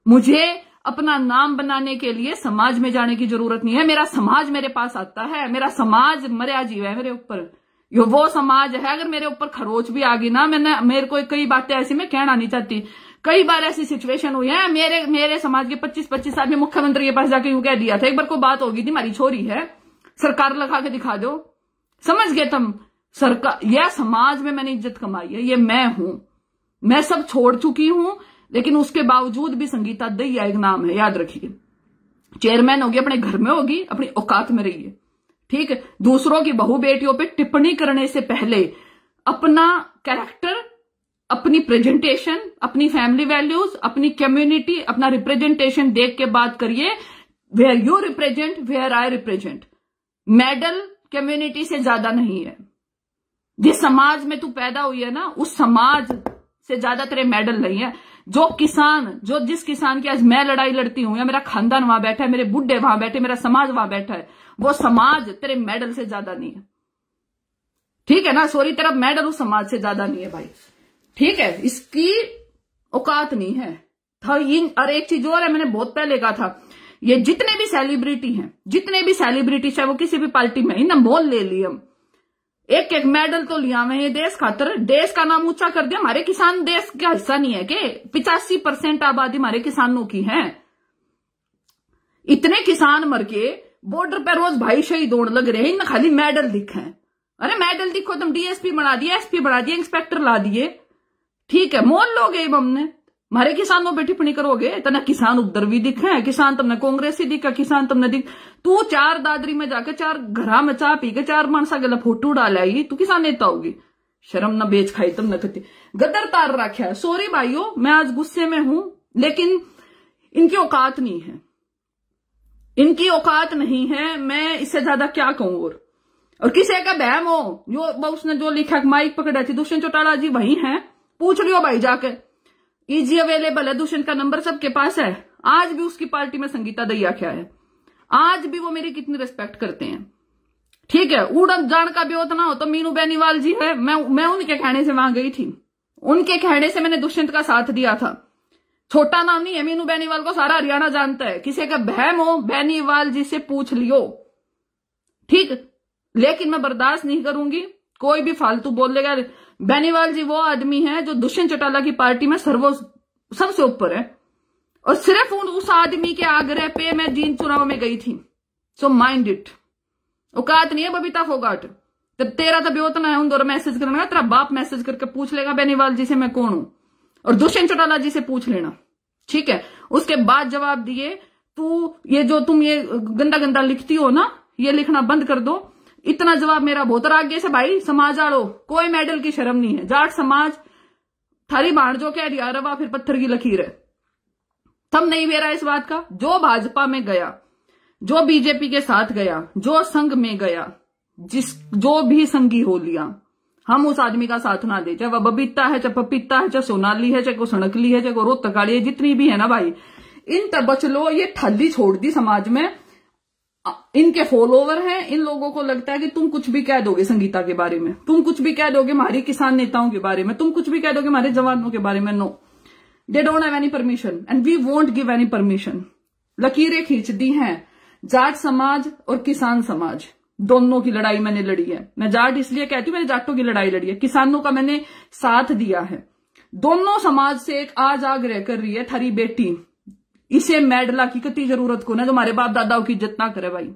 A: मुझे अपना नाम बनाने के लिए समाज में जाने की जरूरत नहीं है मेरा समाज मेरे पास आता है मेरा समाज मर्या जीव है मेरे ऊपर यो वो समाज है अगर मेरे ऊपर खरोच भी आ गई ना मैंने मेरे को कई बातें ऐसी मैं कहना नहीं चाहती कई बार ऐसी सिचुएशन हुई है मेरे मेरे समाज के 25-25 साल में मुख्यमंत्री के पास जाके यूं कह दिया था एक बार को बात होगी थी मारी छोरी है सरकार लगा के दिखा दो समझ गए तुम सरकार यह समाज में मैंने इज्जत कमाई है ये मैं हूं मैं सब छोड़ चुकी हूं लेकिन उसके बावजूद भी संगीता दहिया एक नाम है याद रखिए चेयरमैन होगी अपने घर में होगी अपनी औकात में रहिए ठीक दूसरों की बहु बेटियों पे टिप्पणी करने से पहले अपना कैरेक्टर अपनी प्रेजेंटेशन अपनी फैमिली वैल्यूज अपनी कम्युनिटी अपना रिप्रेजेंटेशन देख के बात करिए where you represent where I represent medal community से ज्यादा नहीं है जिस समाज में तू पैदा हुई है ना उस समाज से ज्यादा तेरे मेडल नहीं है जो किसान जो जिस किसान की आज मैं लड़ाई लड़ती हूं या मेरा खानदान वहां बैठा है मेरे बुढ़े वहां बैठे मेरा समाज वहां बैठा है वो समाज तेरे मेडल से ज्यादा नहीं है ठीक है ना सॉरी तेरा मेडल उस समाज से ज्यादा नहीं है भाई ठीक है इसकी औकात नहीं है था और एक चीज और है मैंने बहुत पहले कहा था ये जितने भी सेलिब्रिटी हैं जितने भी सेलिब्रिटी चाहे वो किसी भी पार्टी में ना बोल ले ली हम एक एक मेडल तो लिया मैं ये देश खातर देश का नाम ऊंचा कर दिया हमारे किसान देश का हिस्सा नहीं है के पिचासी परसेंट आबादी हमारे किसानों की है इतने किसान मर के बॉर्डर पर रोज भाई शहीद दौड़ लग रहे हैं इन खाली मेडल दिखे अरे मेडल दिखो तुम डीएसपी बना दिए एसपी बना दिए इंस्पेक्टर ला दिए ठीक है मोल लोगे हमने मारे किसान पर टिप्पणी करोगे तना किसान उधर भी दिखे किसान तुमने ही दिखा किसान तुमने दिख तू चार दादरी में जाकर चार घर में चाह पी के चार मानसा गला फोटो आई तू किसान नेता होगी शर्म ना बेच खाई तुम न कती गदर तार रखा है सॉरी भाइयों मैं आज गुस्से में हूं लेकिन इनकी औकात नहीं है इनकी औकात नहीं है मैं इससे ज्यादा क्या कहूं और और किसे का बहम हो जो उसने जो लिखा माइक पकड़ा थी दुष्यंत चौटाला जी वही है पूछ लियो भाई जाकर इजी अवेलेबल है दुष्यंत का नंबर सबके पास है आज भी उसकी पार्टी में संगीता दैया क्या है आज भी वो मेरी कितनी रिस्पेक्ट करते हैं ठीक है उड़न जान का भी उतना हो तो मीनू बेनीवाल जी है मैं मैं उनके कहने से वहां गई थी उनके कहने से मैंने दुष्यंत का साथ दिया था छोटा नाम नहीं है मीनू बेनीवाल को सारा हरियाणा जानता है किसी का बहम हो बेनीवाल जी से पूछ लियो ठीक लेकिन मैं बर्दाश्त नहीं करूंगी कोई भी फालतू बोल बोलेगा बेनीवाल जी वो आदमी है जो दुष्यंत चौटाला की पार्टी में सर्वो सबसे ऊपर है और सिर्फ उन उस आदमी के आग्रह पे मैं जीन चुनाव में गई थी सो माइंड इट औकात नहीं है बबीता फोगाट जब तेरा तो बेवतना है उन दोनों मैसेज करना तेरा बाप मैसेज करके पूछ लेगा बेनीवाल जी से मैं कौन हूं और दुष्यंत चौटाला जी से पूछ लेना ठीक है उसके बाद जवाब दिए तू ये जो तुम ये गंदा गंदा लिखती हो ना ये लिखना बंद कर दो इतना जवाब मेरा बहुत आगे से भाई समाज आड़ो कोई मेडल की शर्म नहीं है जाट समाज थारी जो कह दिया रवा फिर पत्थर की लकीर है थम नहीं मेरा इस बात का जो भाजपा में गया जो बीजेपी के साथ गया जो संघ में गया जिस जो भी संगी हो लिया हम उस आदमी का साथ ना दे चाहे वह बबीता है चाहे पपीता है चाहे सोनाली है चाहे को सड़कली है चाहे को रोहतकाली है जितनी भी है ना भाई इन तबलो ये थाली छोड़ दी समाज में इनके फॉलोवर हैं इन लोगों को लगता है कि तुम कुछ भी कह दोगे संगीता के बारे में तुम कुछ भी कह दोगे हमारी किसान नेताओं के बारे में तुम कुछ भी कह दोगे हमारे जवानों के बारे में no they don't have any permission and we won't give any permission लकीरें खींच दी हैं जाट समाज और किसान समाज दोनों की लड़ाई मैंने लड़ी है मैं जाट इसलिए कहती हूं मैंने जाटों की लड़ाई लड़ी है किसानों का मैंने साथ दिया है दोनों समाज से एक आज आग रह कर रही है थारी बेटी इसे मेडला की कति जरूरत को ना तुम्हारे बाप दादाओं की इज्जत ना करे भाई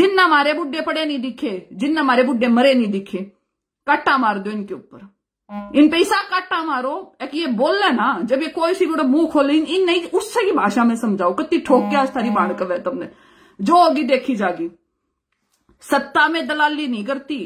A: जिन हमारे बुढ़े पड़े नहीं दिखे जिन हमारे बुढ़े मरे नहीं दिखे काटा मार दो इनके ऊपर इन पैसा काटा मारो एक ये बोल रहे ना जब ये कोई सी मुंह खोले इन नहीं उससे की भाषा में समझाओ कति ठोक के आज तारी बाढ़ कर तुमने जो होगी देखी जागी सत्ता में दलाली नहीं करती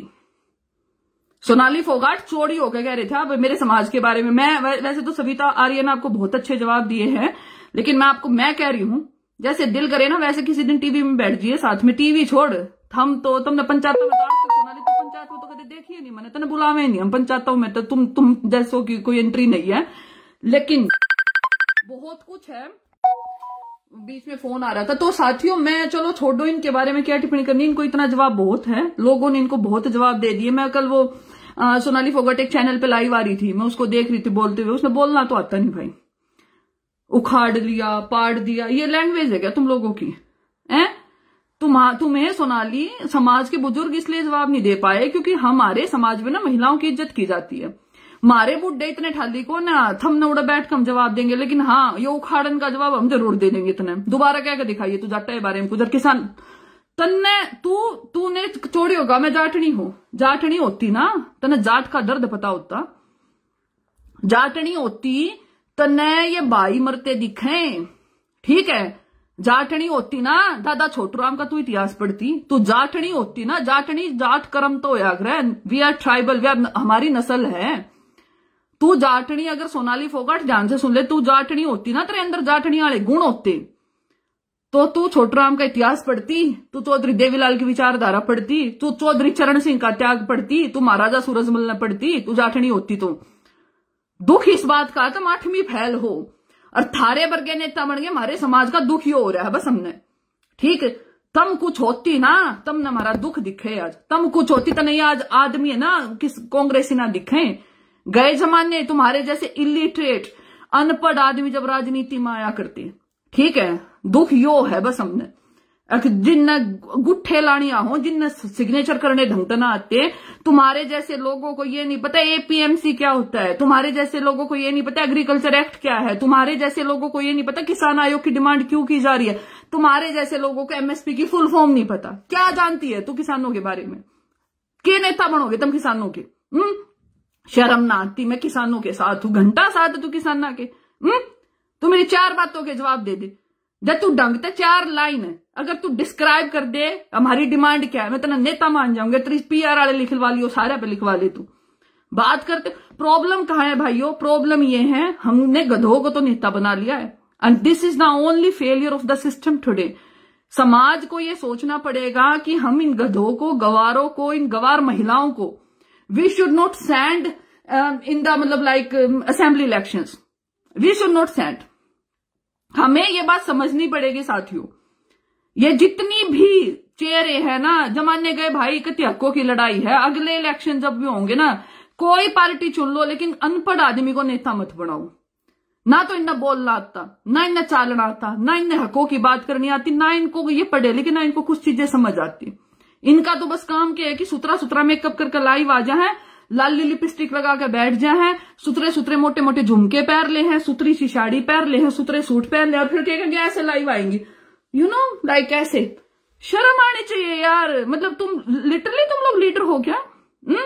A: सोनाली फोगाट चोरी होकर कह रहे थे अब हाँ, मेरे समाज के बारे में मैं वैसे तो सविता आर्य ने आपको बहुत अच्छे जवाब दिए हैं लेकिन मैं आपको मैं कह रही हूं जैसे दिल करे ना वैसे किसी दिन टीवी में बैठ जाइए साथ में टीवी छोड़ हम तो तुमने पंचायत में तो तो पंचायतों तो कभी देखिए नहीं मैंने तो बुलावे नहीं हम पंचायतों में तो तुम तुम जैसो की कोई एंट्री नहीं है लेकिन बहुत कुछ है बीच में फोन आ रहा था तो साथियों मैं चलो छोड़ो इनके बारे में क्या टिप्पणी करनी इनको इतना जवाब बहुत है लोगों ने इनको बहुत जवाब दे दिए मैं कल वो आ, सोनाली फोगट एक चैनल पे लाइव आ रही थी मैं उसको देख रही थी बोलते हुए उसने बोलना तो आता नहीं भाई उखाड़ लिया पाड़ दिया ये लैंग्वेज है क्या तुम लोगों की है तुम तुम्हें सोनाली समाज के बुजुर्ग इसलिए जवाब नहीं दे पाए क्योंकि हमारे समाज में ना महिलाओं की इज्जत की जाती है मारे बुढ़े इतने ठाली को ना थम न उड़ा बैठ कम जवाब देंगे लेकिन हाँ ये उखाड़न का जवाब हम जरूर दे देंगे इतने दोबारा क्या क्या दिखाइए तू जाटा के बारे में कुछ किसान तन्ने तू तूने चोरी होगा मैं जाटनी हूं जाटनी होती ना तने जाट का दर्द पता होता जाटनी होती न ये बाई मरते दिखे ठीक है जाटनी होती ना दादा छोटू राम का तू इतिहास पढ़ती तू जाटनी होती ना जाटनी जाट कर्म तो होया we are tribal we are हमारी नस्ल है तू जाटनी अगर सोनाली फोगाट ध्यान से सुन ले तू जाटनी होती ना तेरे अंदर जाटनी वाले गुण होते तो तू राम का इतिहास पढ़ती तू चौधरी देवीलाल की विचारधारा पढ़ती तू चौधरी चरण सिंह का त्याग पढ़ती तू महाराजा सूरजमल ने पढ़ती तू जाटनी होती तो दुख इस बात का तुम आठवीं फैल हो और थारे वर्गे नेता बन गए हमारे समाज का दुख ही हो रहा है बस हमने ठीक तम कुछ होती ना तम ना हमारा दुख दिखे आज तम कुछ होती तो नहीं आज आदमी है ना किस कांग्रेसी ना दिखे गए जमाने तुम्हारे जैसे इलिटरेट अनपढ़ आदमी जब राजनीति में आया करते ठीक है दुख यो है बस हमने जिन गुट्ठे लाणिया हो जिन सिग्नेचर करने ढंगटना आते तुम्हारे जैसे लोगों को ये नहीं पता एपीएमसी क्या होता है तुम्हारे जैसे लोगों को ये नहीं पता एग्रीकल्चर एक्ट क्या है तुम्हारे जैसे लोगों को ये नहीं पता किसान आयोग की डिमांड क्यों की जा रही है तुम्हारे जैसे लोगों को एमएसपी की फुल फॉर्म नहीं पता क्या जानती है तू किसानों के बारे में के नेता बनोगे तुम किसानों के हम्म शर्म ना आती मैं किसानों के साथ हूं घंटा साथ तू किसान के हम्म तू मेरी चार बातों के जवाब दे दे जब तू ढंग चार लाइन अगर तू डिस्क्राइब कर दे हमारी डिमांड क्या है मैं तेना नेता मान जाऊंगा तेरी पी आर वाले लिखवा लियो सारे पे लिखवा ले तू बात करते प्रॉब्लम कहा है भाइयों प्रॉब्लम ये है हमने गधों को तो नेता बना लिया है and this is the only failure of the system today समाज को ये सोचना पड़ेगा कि हम इन गधों को गवारों को इन गवार महिलाओं को we should not send in the मतलब like assembly election we should not send हमें ये बात समझनी पड़ेगी साथियों ये जितनी भी चेहरे है ना जमाने गए भाई हकों की लड़ाई है अगले इलेक्शन जब भी होंगे ना कोई पार्टी चुन लो लेकिन अनपढ़ आदमी को नेता मत बनाओ ना तो इन्हें बोलना आता ना इन्हें चालना आता ना इन्हें हकों की बात करनी आती ना इनको ये पढ़े लेकिन ना इनको कुछ चीजें समझ आती इनका तो बस काम क्या है कि सुतरा सुतरा मेकअप करके लाइव आ जाए लाली लिपस्टिक लगा के बैठ जाए हैं सुतरे सुतरे मोटे मोटे झुमके पहन ले हैं सुतरी सी साड़ी पहन ले हैं सुतरे सूट पहन ले और फिर क्या कहेंगे ऐसे लाइव आएंगी यू नो लाइक ऐसे शर्म आनी चाहिए यार मतलब तुम लिटरली तुम लोग लीडर हो क्या हुँ? हम्म?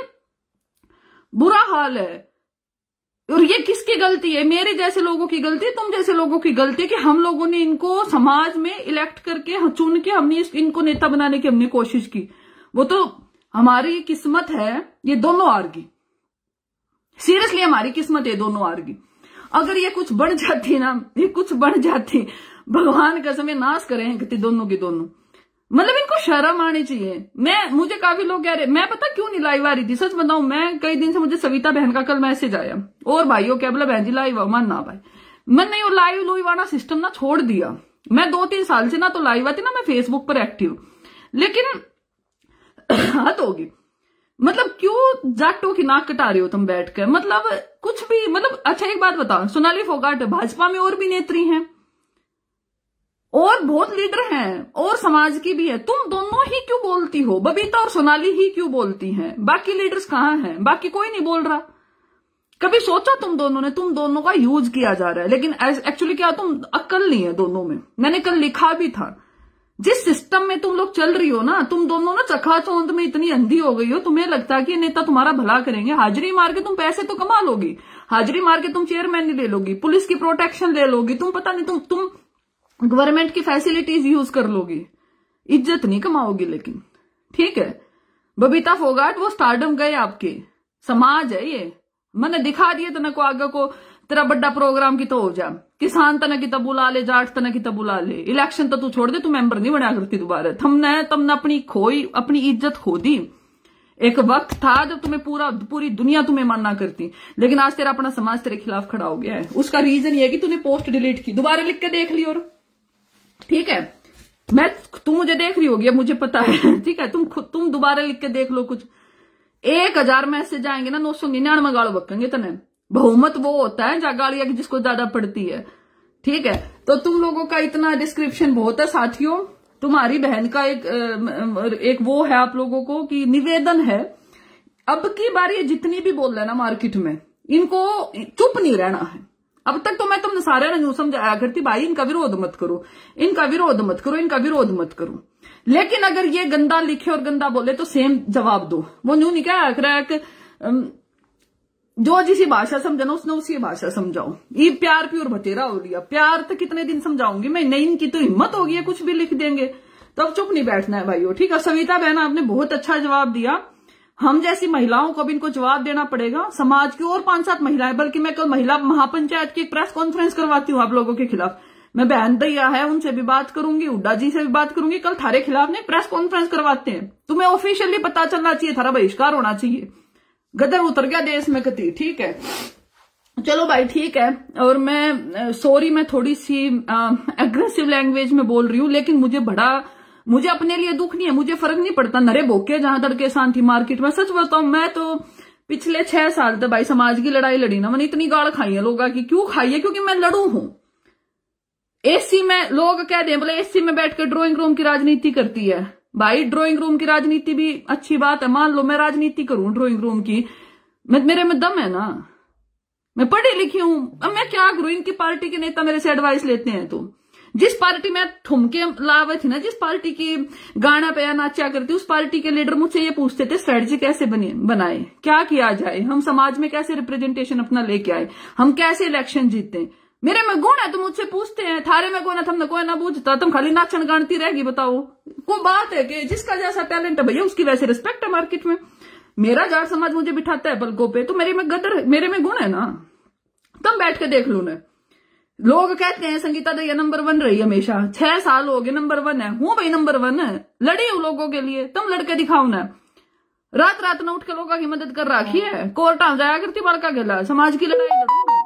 A: बुरा हाल है और ये किसकी गलती है मेरे जैसे लोगों की गलती तुम जैसे लोगों की गलती है कि हम लोगों ने इनको समाज में इलेक्ट करके चुन के हमने इनको नेता बनाने की हमने कोशिश की वो तो हमारी किस्मत है ये दोनों आर्गी सीरियसली हमारी किस्मत है दोनों आर्गी अगर ये कुछ बढ़ जाती ना ये कुछ बढ़ जाती भगवान का समय नाश करें कि दोनों की दोनों मतलब इनको शर्म आनी चाहिए मैं मुझे काफी लोग कह रहे मैं पता क्यों नहीं लाइव आ रही थी सच बताऊ मैं कई दिन से मुझे सविता बहन का कल मैसेज आया और भाइयों क्या बोला बहन जी लाइव मन ना भाई मैंने वो लाइव लुइव आना सिस्टम ना छोड़ दिया मैं दो तीन साल से ना तो लाइव आती ना मैं फेसबुक पर एक्टिव लेकिन हद होगी मतलब क्यों जाट की नाक कटा रहे हो तुम बैठ कर मतलब कुछ भी मतलब अच्छा एक बात बताओ सोनाली फोगाट भाजपा में और भी नेत्री हैं और बहुत लीडर हैं और समाज की भी है तुम दोनों ही क्यों बोलती हो बबीता और सोनाली ही क्यों बोलती हैं बाकी लीडर्स कहाँ हैं बाकी कोई नहीं बोल रहा कभी सोचा तुम दोनों ने तुम दोनों का यूज किया जा रहा है लेकिन एक्चुअली क्या तुम अक्ल नहीं है दोनों में मैंने कल लिखा भी था जिस सिस्टम में तुम लोग चल रही हो ना तुम दोनों ना चखाचौंध में इतनी अंधी हो गई हो तुम्हें लगता है कि नेता तुम्हारा भला करेंगे हाजरी मार के तुम पैसे तो कमा लोगी हाजिरी मार के तुम चेयरमैन ले लोगी पुलिस की प्रोटेक्शन ले लोगी तुम पता नहीं तुम तुम गवर्नमेंट की फैसिलिटीज यूज कर लोगी इज्जत नहीं कमाओगी लेकिन ठीक है बबीता फोगाट वो स्टार्डम गए आपके समाज है ये मैंने दिखा दिए को आगे को तेरा बड़ा प्रोग्राम कितो हो जा किसान तना की तब तो बुला ले जाट तना की तब तो बुला ले इलेक्शन तो तू छोड़ दे तू मेंबर नहीं बना करती दोबारा तुमने तुमने अपनी खोई अपनी इज्जत खो दी एक वक्त था जब तुम्हें पूरा पूरी दुनिया तुम्हें मानना करती लेकिन आज तेरा अपना समाज तेरे खिलाफ खड़ा हो गया है उसका रीजन ये कि तूने पोस्ट डिलीट की दोबारा लिख के देख ली और ठीक है मैं तू मुझे देख रही होगी मुझे पता है (laughs) ठीक है तुम खुद तुम दोबारा लिख के देख लो कुछ एक हजार मैसेज आएंगे ना नौ सौ निन्यानवे गाड़ो बकेंगे तने बहुमत वो होता है लिया कि जिसको ज्यादा पड़ती है ठीक है तो तुम लोगों का इतना डिस्क्रिप्शन बहुत है साथियों तुम्हारी बहन का एक एक वो है आप लोगों को कि निवेदन है अब की बार ये जितनी भी बोल रहे ना मार्केट में इनको चुप नहीं रहना है अब तक तो मैं तुमने सारे न्यूज समझाया करती भाई इनका विरोध मत करो इनका विरोध मत करो इनका विरोध मत करो लेकिन अगर ये गंदा लिखे और गंदा बोले तो सेम जवाब दो वो न्यू नहीं क्या कर जो जिस भाषा समझाना उसने उसी भाषा समझाओ ये प्यार प्योर भतेरा हो लिया प्यार तो कितने दिन समझाऊंगी मैं नहीं इनकी तो हिम्मत होगी कुछ भी लिख देंगे तब तो चुप नहीं बैठना है भाइयों ठीक है सविता बहन आपने बहुत अच्छा जवाब दिया हम जैसी महिलाओं को भी इनको जवाब देना पड़ेगा समाज की और पांच सात महिलाएं बल्कि मैं कल तो महिला महापंचायत की प्रेस कॉन्फ्रेंस करवाती हूँ आप लोगों के खिलाफ मैं बहन दैया है उनसे भी बात करूंगी उड्डा जी से भी बात करूंगी कल थारे खिलाफ नहीं प्रेस कॉन्फ्रेंस करवाते हैं तुम्हें ऑफिशियली पता चलना चाहिए थारा बहिष्कार होना चाहिए गदर उतर गया देश में कति ठीक है चलो भाई ठीक है और मैं सॉरी मैं थोड़ी सी एग्रेसिव लैंग्वेज में बोल रही हूँ लेकिन मुझे बड़ा मुझे अपने लिए दुख नहीं है मुझे फर्क नहीं पड़ता नरे बोके जहां तड़के शांति मार्केट में सच बताऊ मैं तो पिछले छह साल तक भाई समाज की लड़ाई लड़ी ना मैंने इतनी गाड़ खाई है लोगों की क्यों खाई है क्योंकि मैं लड़ू हूं एसी में लोग कह दे बोले एसी में बैठकर ड्रॉइंग रूम की राजनीति करती है भाई ड्राइंग रूम की राजनीति भी अच्छी बात है मान लो मैं राजनीति करूं ड्राइंग रूम की मैं मेरे में दम है ना मैं पढ़ी लिखी हूं अब मैं क्या करूं इनकी पार्टी के नेता मेरे से एडवाइस लेते हैं तो जिस पार्टी में ठुमके लावे थी ना जिस पार्टी की गाना पे नाचा अच्छा करती उस पार्टी के लीडर मुझसे ये पूछते थे स्ट्रेटजी कैसे बने बनाए क्या किया जाए हम समाज में कैसे रिप्रेजेंटेशन अपना लेके आए हम कैसे इलेक्शन जीते मेरे में गुण है तुम तो मुझसे पूछते हैं थारे में गुण है तुमने कोई ना पूछता तुम खाली नाचन गानती रहेगी बताओ को बात है कि जिसका जैसा टैलेंट है भैया उसकी वैसे रिस्पेक्ट है मार्केट में मेरा जाट समाज मुझे बिठाता है बलगो पे तो मेरे में गदर मेरे में गुण है ना तुम बैठ के देख लो ना लोग कहते हैं संगीता दैया नंबर वन रही हमेशा छह साल हो गए नंबर वन है हूं भाई नंबर वन है लड़ी हूं लोगों के लिए तुम लड़के दिखाओ ना रात रात में उठ के लोगों की मदद कर राखी है कोर्ट जाया करती बड़का गेला समाज की लड़ाई लड़ू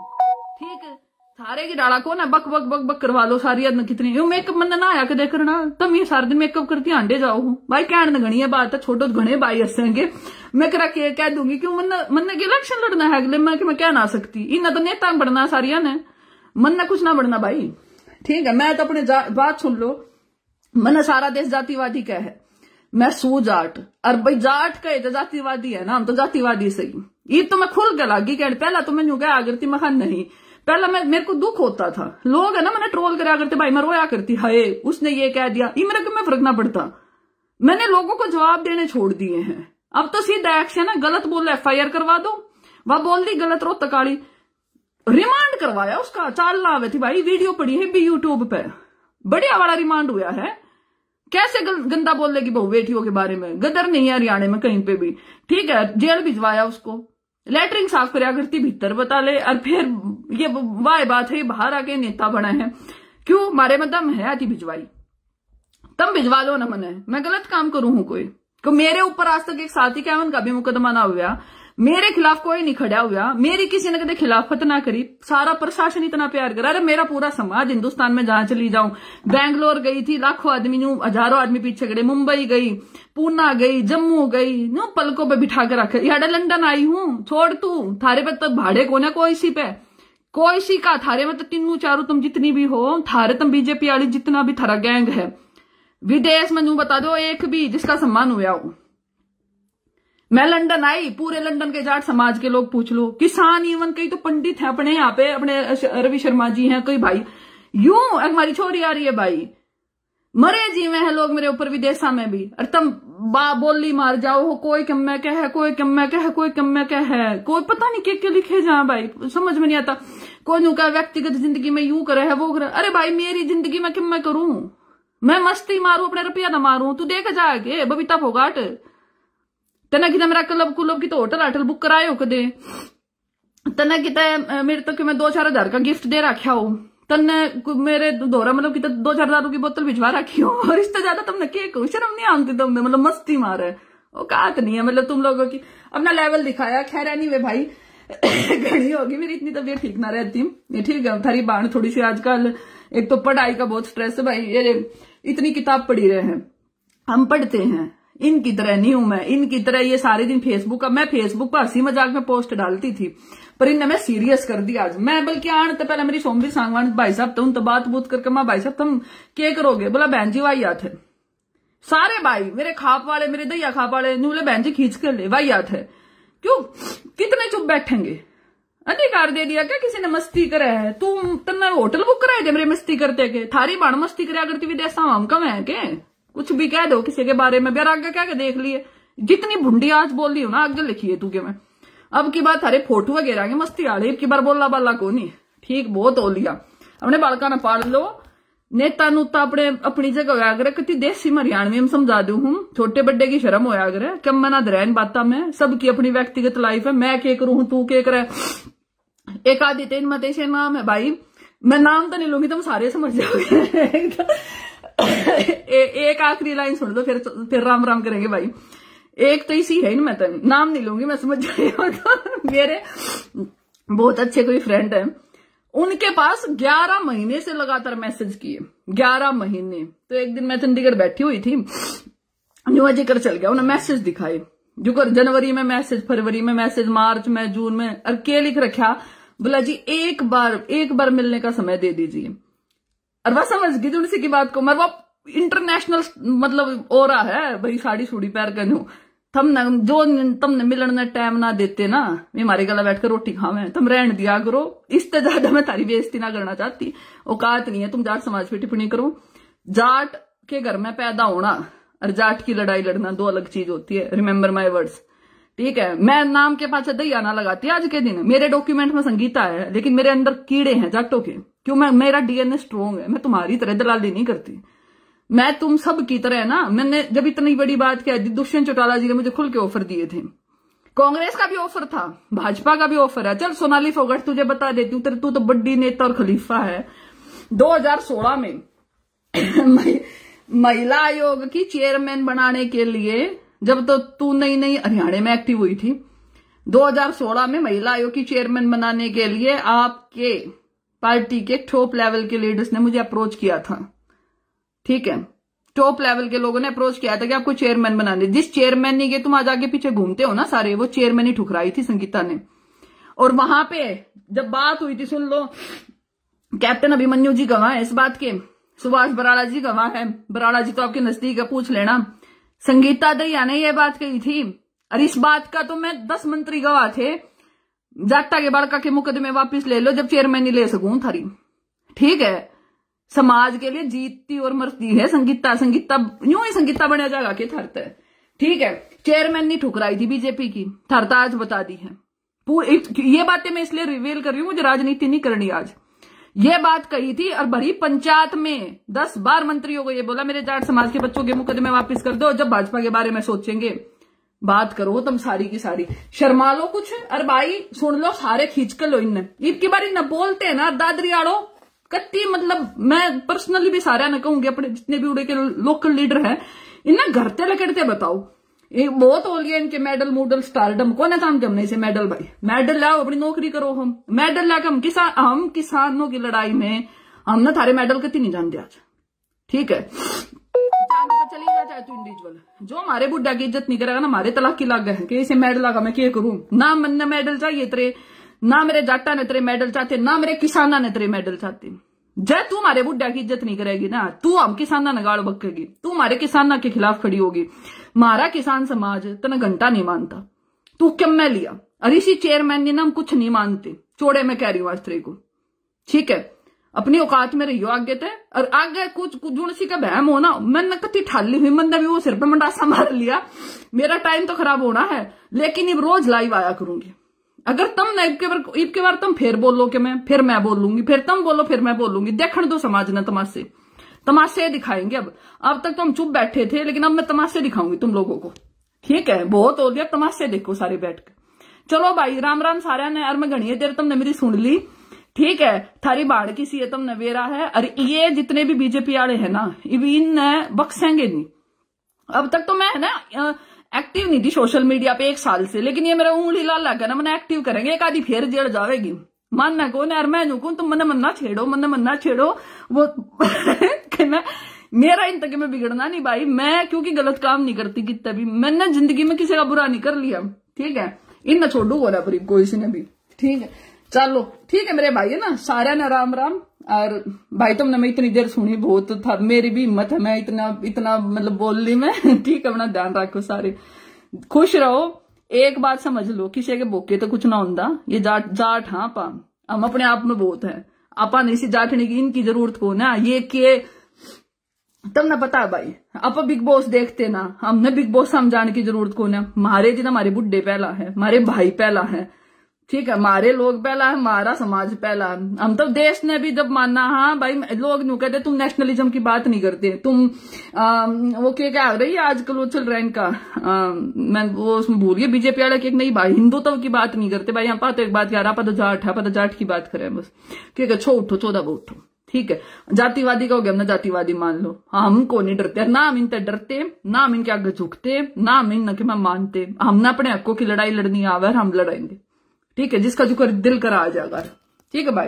A: ਸਾਰੇ ਗਿਰਾਲਾ ਕੋ ਨਾ ਬਕ बक बक ਬਕ ਕਰਵਾ ਲੋ ਸਾਰੀ ਅਦਨ कितनी यू मेकअप मंदा ना आया कदे करना तुम तो ये सारे दिन मेकअप करती आंडे जाओ भाई कहने ने घणी है बात है छोटो तो घणे भाई हसेंगे मैं करा के कह दूंगी क्यों मन मन के इलेक्शन लड़ना है अगले मैं कि कह ना सकती इन्ना तो नेता बढ़ना सारिया ने मन ना कुछ ना बढ़ना भाई ठीक है मैं तो अपने बात सुन लो मन सारा देश जातिवादी क्या है मैं सू जाट अरे भाई जाट कहे तो जातिवादी है ना हम तो जातिवादी सही ये तो मैं खुल के लागी कह पहला तो मैं यू कह आगरती मैं नहीं पहला मैं मेरे को दुख होता था लोग है ना मैंने ट्रोल करा करते भाई मैं रोया करती हाय उसने ये कह दिया ये मेरा मैं फर्क ना पड़ता मैंने लोगों को जवाब देने छोड़ दिए हैं अब तो सीधा एक्शन है गलत बोल एफ आई आर करवा दो वह बोल दी गलत रो तकाली रिमांड करवाया उसका चाल ना थी भाई वीडियो पड़ी है भी यूट्यूब पे बढ़िया वाला रिमांड हुआ है कैसे गंदा बोल लेगी बहु बेटियों के बारे में गदर नहीं है हरियाणा में कहीं पे भी ठीक है जेल भिजवाया उसको लेटरिन साफ कराया करती भीतर बता ले और फिर ये वाह बात है बाहर आके नेता बना है क्यों मारे में मतलब दम है आती भिजवाई तम भिजवा लो ना मन है मैं गलत काम करू हूं कोई को मेरे ऊपर आज तक एक साथी कैवन का भी मुकदमा ना हुआ मेरे खिलाफ कोई नहीं खड़ा हुआ मेरी किसी ने कहते खिलाफत ना करी सारा प्रशासन इतना प्यार करा अरे मेरा पूरा समाज हिंदुस्तान में जहां चली जाऊं बैंगलोर गई थी लाखों आदमी नू हजारों आदमी पीछे खड़े मुंबई गई पूना गई जम्मू गई नू पलकों पे बिठा के रखे यार लंडन आई हूं छोड़ तू थारे पे तो भाड़े को ना कोई सी पे कोई सी का थारे में तो तीनों चारू तुम जितनी भी हो थारे तुम बीजेपी वाली जितना भी थारा गैंग है विदेश में बता दो एक भी जिसका सम्मान हुआ हो मैं लंदन आई पूरे लंदन के जाट समाज के लोग पूछ लो किसान इवन कई तो पंडित हैं अपने यहाँ पे अपने रवि शर्मा जी हैं कई भाई यू हमारी छोरी आ रही है भाई मरे जी में है लोग मेरे ऊपर विदेशा में भी अरे तुम बा बोली मार जाओ हो कोई कम में कह कोई कम में कह कोई कम में कह है कोई पता नहीं क्या क्या लिखे जा भाई समझ में नहीं आता कोई नू कह व्यक्तिगत जिंदगी में यू करे है वो करे अरे भाई मेरी जिंदगी में कम मैं करूं मैं मस्ती मारू अपने रुपया ना मारू तू देख जाके बबीता फोगाट तना किता तो मेरा क्लब कुलब की तो होटल हाटल बुक करायो कदे तना किता मेरे तो कि मैं दो चार हजार का गिफ्ट दे रखा हो तन मेरे दोहरा मतलब कि तो दो चार हजार की बोतल भिजवा रखी हो और इससे ज्यादा तुमने के कहू शर्म नहीं आती तुमने मतलब मस्ती मारे औकात नहीं है मतलब तुम लोगों की अपना लेवल दिखाया खैर नहीं वे भाई (coughs) घड़ी होगी मेरी इतनी तबीयत ठीक ना रहती ये ठीक है थारी बाण थोड़ी सी आजकल एक तो पढ़ाई का बहुत स्ट्रेस है भाई ये इतनी किताब पढ़ी रहे हैं हम पढ़ते हैं इनकी तरह नहीं हूं मैं इनकी तरह ये सारे दिन फेसबुक का मैं फेसबुक पर हंसी मजाक में पोस्ट डालती थी पर इनने मैं सीरियस कर दिया आज मैं बल्कि आने तो पहले मेरी सोमवीर सांगवान भाई साहब तुम तो, तो बात बूत करके मैं भाई साहब तुम क्या करोगे बोला बहन जी वाही आते सारे भाई मेरे खाप वाले मेरे दैया खाप वाले नहीं बोले बहन जी खींच कर ले वाही आते क्यों कितने चुप बैठेंगे अधिकार दे दिया क्या किसी ने मस्ती करा है तू तुमने होटल बुक कराए थे मेरे मस्ती करते के थारी बाण मस्ती कराया करती देसा हम कम है के कुछ भी कह दो किसी के बारे में बेरा आगे कह के देख लिए जितनी भुंडी आज बोल रही हूं ना आगे लिखिए तू के मैं अब की बात अरे फोटो वगैरह मस्ती आ रही की बार बोला बाला को नहीं ठीक बहुत हो लिया अपने बालका ना पाल लो नेता नुता अपने अपनी जगह होया करे कति देसी हरियाणवी में समझा दू हूं छोटे बड्डे की शर्म होया करे कम मना दरैन बाता में सबकी अपनी व्यक्तिगत लाइफ है मैं के करू हूं तू के करे एक आदि तेन मतेश नाम है भाई मैं नाम तो नहीं लूंगी तुम सारे समझ जाओगे एक आखिरी लाइन सुन दो फिर तो- फिर राम राम करेंगे भाई एक तो इसी है ना मैं तो नाम नहीं लूंगी मैं समझ हूँ तो मेरे बहुत अच्छे कोई फ्रेंड है उनके पास 11 महीने से लगातार मैसेज किए 11 महीने तो एक दिन मैं चंडीगढ़ बैठी हुई थी मैं जिक्र चल गया उन्हें मैसेज दिखाए जुकर जनवरी में मैसेज फरवरी में मैसेज मार्च में जून में और के लिख रखा बोला जी एक बार एक बार मिलने का समय दे दीजिए अरवा समझ गई थोड़ी सी की बात को वो इंटरनेशनल मतलब हो रहा है भाई साड़ी सूड़ी पैर कर तम ना जो तुमने मिलन ना टाइम ना देते ना मैं मारे गला बैठकर रोटी खावे तुम रहन दिया करो इससे ज्यादा मैं तारी बेजती ना करना चाहती औकात नहीं है तुम जाट समाज पे टिप्पणी करो जाट के घर में पैदा होना और जाट की लड़ाई लड़ना दो अलग चीज होती है रिमेम्बर माई वर्ड्स ठीक है मैं नाम के पास दैया ना लगाती आज के दिन मेरे डॉक्यूमेंट में संगीता है लेकिन मेरे अंदर कीड़े हैं जाटो के क्यों मैं मेरा डीएनए स्ट्रोंग है मैं तुम्हारी तरह दलाली नहीं करती मैं तुम सब की तरह ना मैंने जब इतनी बड़ी बात कह दी दुष्यंत चौटाला जी ने मुझे खुल के ऑफर दिए थे कांग्रेस का भी ऑफर था भाजपा का भी ऑफर है चल सोनाली फोगट तुझे बता देती हूँ तेरे तू तो बड्डी नेता और खलीफा है 2016 में (laughs) महिला आयोग की चेयरमैन बनाने के लिए जब तो तू नई नई हरियाणा में एक्टिव हुई थी 2016 में महिला आयोग की चेयरमैन बनाने के लिए आपके पार्टी के टॉप लेवल के लीडर्स ने मुझे अप्रोच किया था ठीक है टॉप लेवल के लोगों ने अप्रोच किया था कि आपको चेयरमैन बनाने जिस चेयरमैन के तुम आज आगे पीछे घूमते हो ना सारे वो चेयरमैन ही ठुकराई थी संगीता ने और वहां पे जब बात हुई थी सुन लो कैप्टन अभिमन्यु जी गवाह है इस बात के सुभाष बराड़ा जी गवाह है बराड़ा जी तो आपके नजदीक है पूछ लेना संगीता दैया ने यह बात कही थी और इस बात का तो मैं दस मंत्री गवाह थे जाटा के बड़का के मुकदमे वापस ले लो जब चेयरमैन नहीं ले सकू थारी ठीक है समाज के लिए जीतती और मरती है संगीता संगीता यूं ही संगीता बने जाएगा के थरते ठीक है चेयरमैन नहीं ठुकराई थी बीजेपी की थरता तो आज बता दी है ये बातें मैं इसलिए रिवील कर रही हूं मुझे राजनीति नहीं करनी आज ये बात कही थी और भरी पंचायत में दस बार मंत्रियों को ये बोला मेरे जाट समाज के बच्चों के मुकदमे वापस कर दो जब भाजपा के बारे में सोचेंगे बात करो तुम सारी की सारी शर्मा लो कुछ अरे भाई सुन लो सारे खींच कर लो इन इनकी बारी न बोलते ना दादरी आड़ो कत्ती मतलब मैं पर्सनली भी सारे न कहूंगी अपने जितने भी उड़े के लोकल लीडर है इन्हें घर ते लकड़ते बताओ बहुत हो गया इनके मेडल मूडल स्टारडम कौन है काम के हमने इसे मेडल भाई मेडल लाओ अपनी नौकरी करो हम मेडल ला के हम किसान हम किसानों की लड़ाई में हम ना थारे मेडल कति नहीं जानते आज ठीक है तो चली जा चाहे तू इंडिविजुअल जो हमारे बुढ़ा की इज्जत नहीं करेगा ना हमारे तलाक की लाग है कि इसे मेडल लागा मैं क्या करूं ना मन मेडल चाहिए तेरे ना मेरे जाटा ने तेरे मेडल चाहते ना मेरे किसाना ने तेरे मेडल चाहते जय तू हमारे बुढ़ा की इज्जत नहीं करेगी ना तू हम किसाना नगाड़ बकेगी तू हमारे किसाना के खिलाफ खड़ी होगी मारा किसान समाज तेना घंटा नहीं मानता तू क्यों मैं लिया अरिशि चेयरमैन ने ना हम कुछ नहीं मानते चोड़े में कह रही हूं आज को ठीक है अपनी औकात में रही हो आगे ते और आगे कुछ जुड़ सी का बहम होना मैंने कति ठाली हुई मन भी वो सिर पर मंडासा मार लिया मेरा टाइम तो खराब होना है लेकिन अब रोज लाइव आया करूंगी अगर तुम नाइब इबके बार इबके बार तुम फिर बोलो कि मैं फिर मैं बोलूंगी फिर तुम बोलो फिर मैं बोलूंगी देख दो समाज ने तमाशे तमाशे दिखाएंगे अब अब तक तो हम चुप बैठे थे लेकिन अब मैं तमाशे दिखाऊंगी तुम लोगों को ठीक है बहुत हो गया तमाशे देखो सारे बैठ के चलो भाई राम राम सारे ने यार मैं गणी है तेरे तुमने मेरी सुन ली ठीक है थारी बाढ़ की सी है तुमने वेरा है अरे ये जितने भी बीजेपी वाले है ना इन बख्सेंगे नहीं अब तक तो मैं है ना एक्टिव नहीं थी सोशल मीडिया पे एक साल से लेकिन ये मेरा उंगली लाल लगा ना मैंने एक्टिव करेंगे एक आधी फेर जेड़ जाएगी मन ना कौन यार मैं झुकू तुम मन मन्ना छेड़ो मन मन्ना छेड़ो वो (laughs) कहना मेरा इन तक में बिगड़ना नहीं भाई मैं क्योंकि गलत काम नहीं करती कि तभी मैंने जिंदगी में किसी का बुरा नहीं कर लिया ठीक है इन न छोड़ू हो बुरी कोई को इसने भी ठीक है चलो ठीक है मेरे भाई है ना सारे ने राम राम और भाई तुमने मैं इतनी देर सुनी बहुत था मेरी भी हिम्मत है मैं इतना इतना मतलब बोल ली मैं ठीक है अपना ध्यान रखो सारे खुश रहो एक बात समझ लो किसी के बोके तो कुछ ना होंदा ये जाट जाट हाँ आपा हम अपने आप में बहुत है आपा नहीं सी जाटने की इनकी जरूरत को ना ये के तब ना पता भाई आप बिग बॉस देखते ना हमने बिग बॉस समझाने की जरूरत को ना हमारे जिन हमारे बुढ़े पहला है हमारे भाई पहला है ठीक है हमारे लोग पहला है हमारा समाज पहला है हम तो देश ने भी जब माना हाँ भाई लोग नु कहते तुम नेशनलिज्म की बात नहीं करते तुम आ, वो क्या क्या रही है आजकल वो चल रहा है इनका आ, मैं वो उसमें भूल गया बीजेपी वाला एक नहीं भाई हिंदुत्व तो की बात नहीं करते भाई यहाँ तो एक बात यार पद जाट है पद जाट की बात करें बस ठीक है छो उठो चौदह वो उठो ठीक है जातिवादी का हो गया हमने जातिवादी मान लो हमको नहीं डरते ना हम इनते डरते ना हम इनके आगे झुकते ना हम इन मानते हमने अपने हकों की लड़ाई लड़नी आवे हम लड़ाएंगे ठीक है जिसका जो कर दिल करा आ जाएगा ठीक है भाई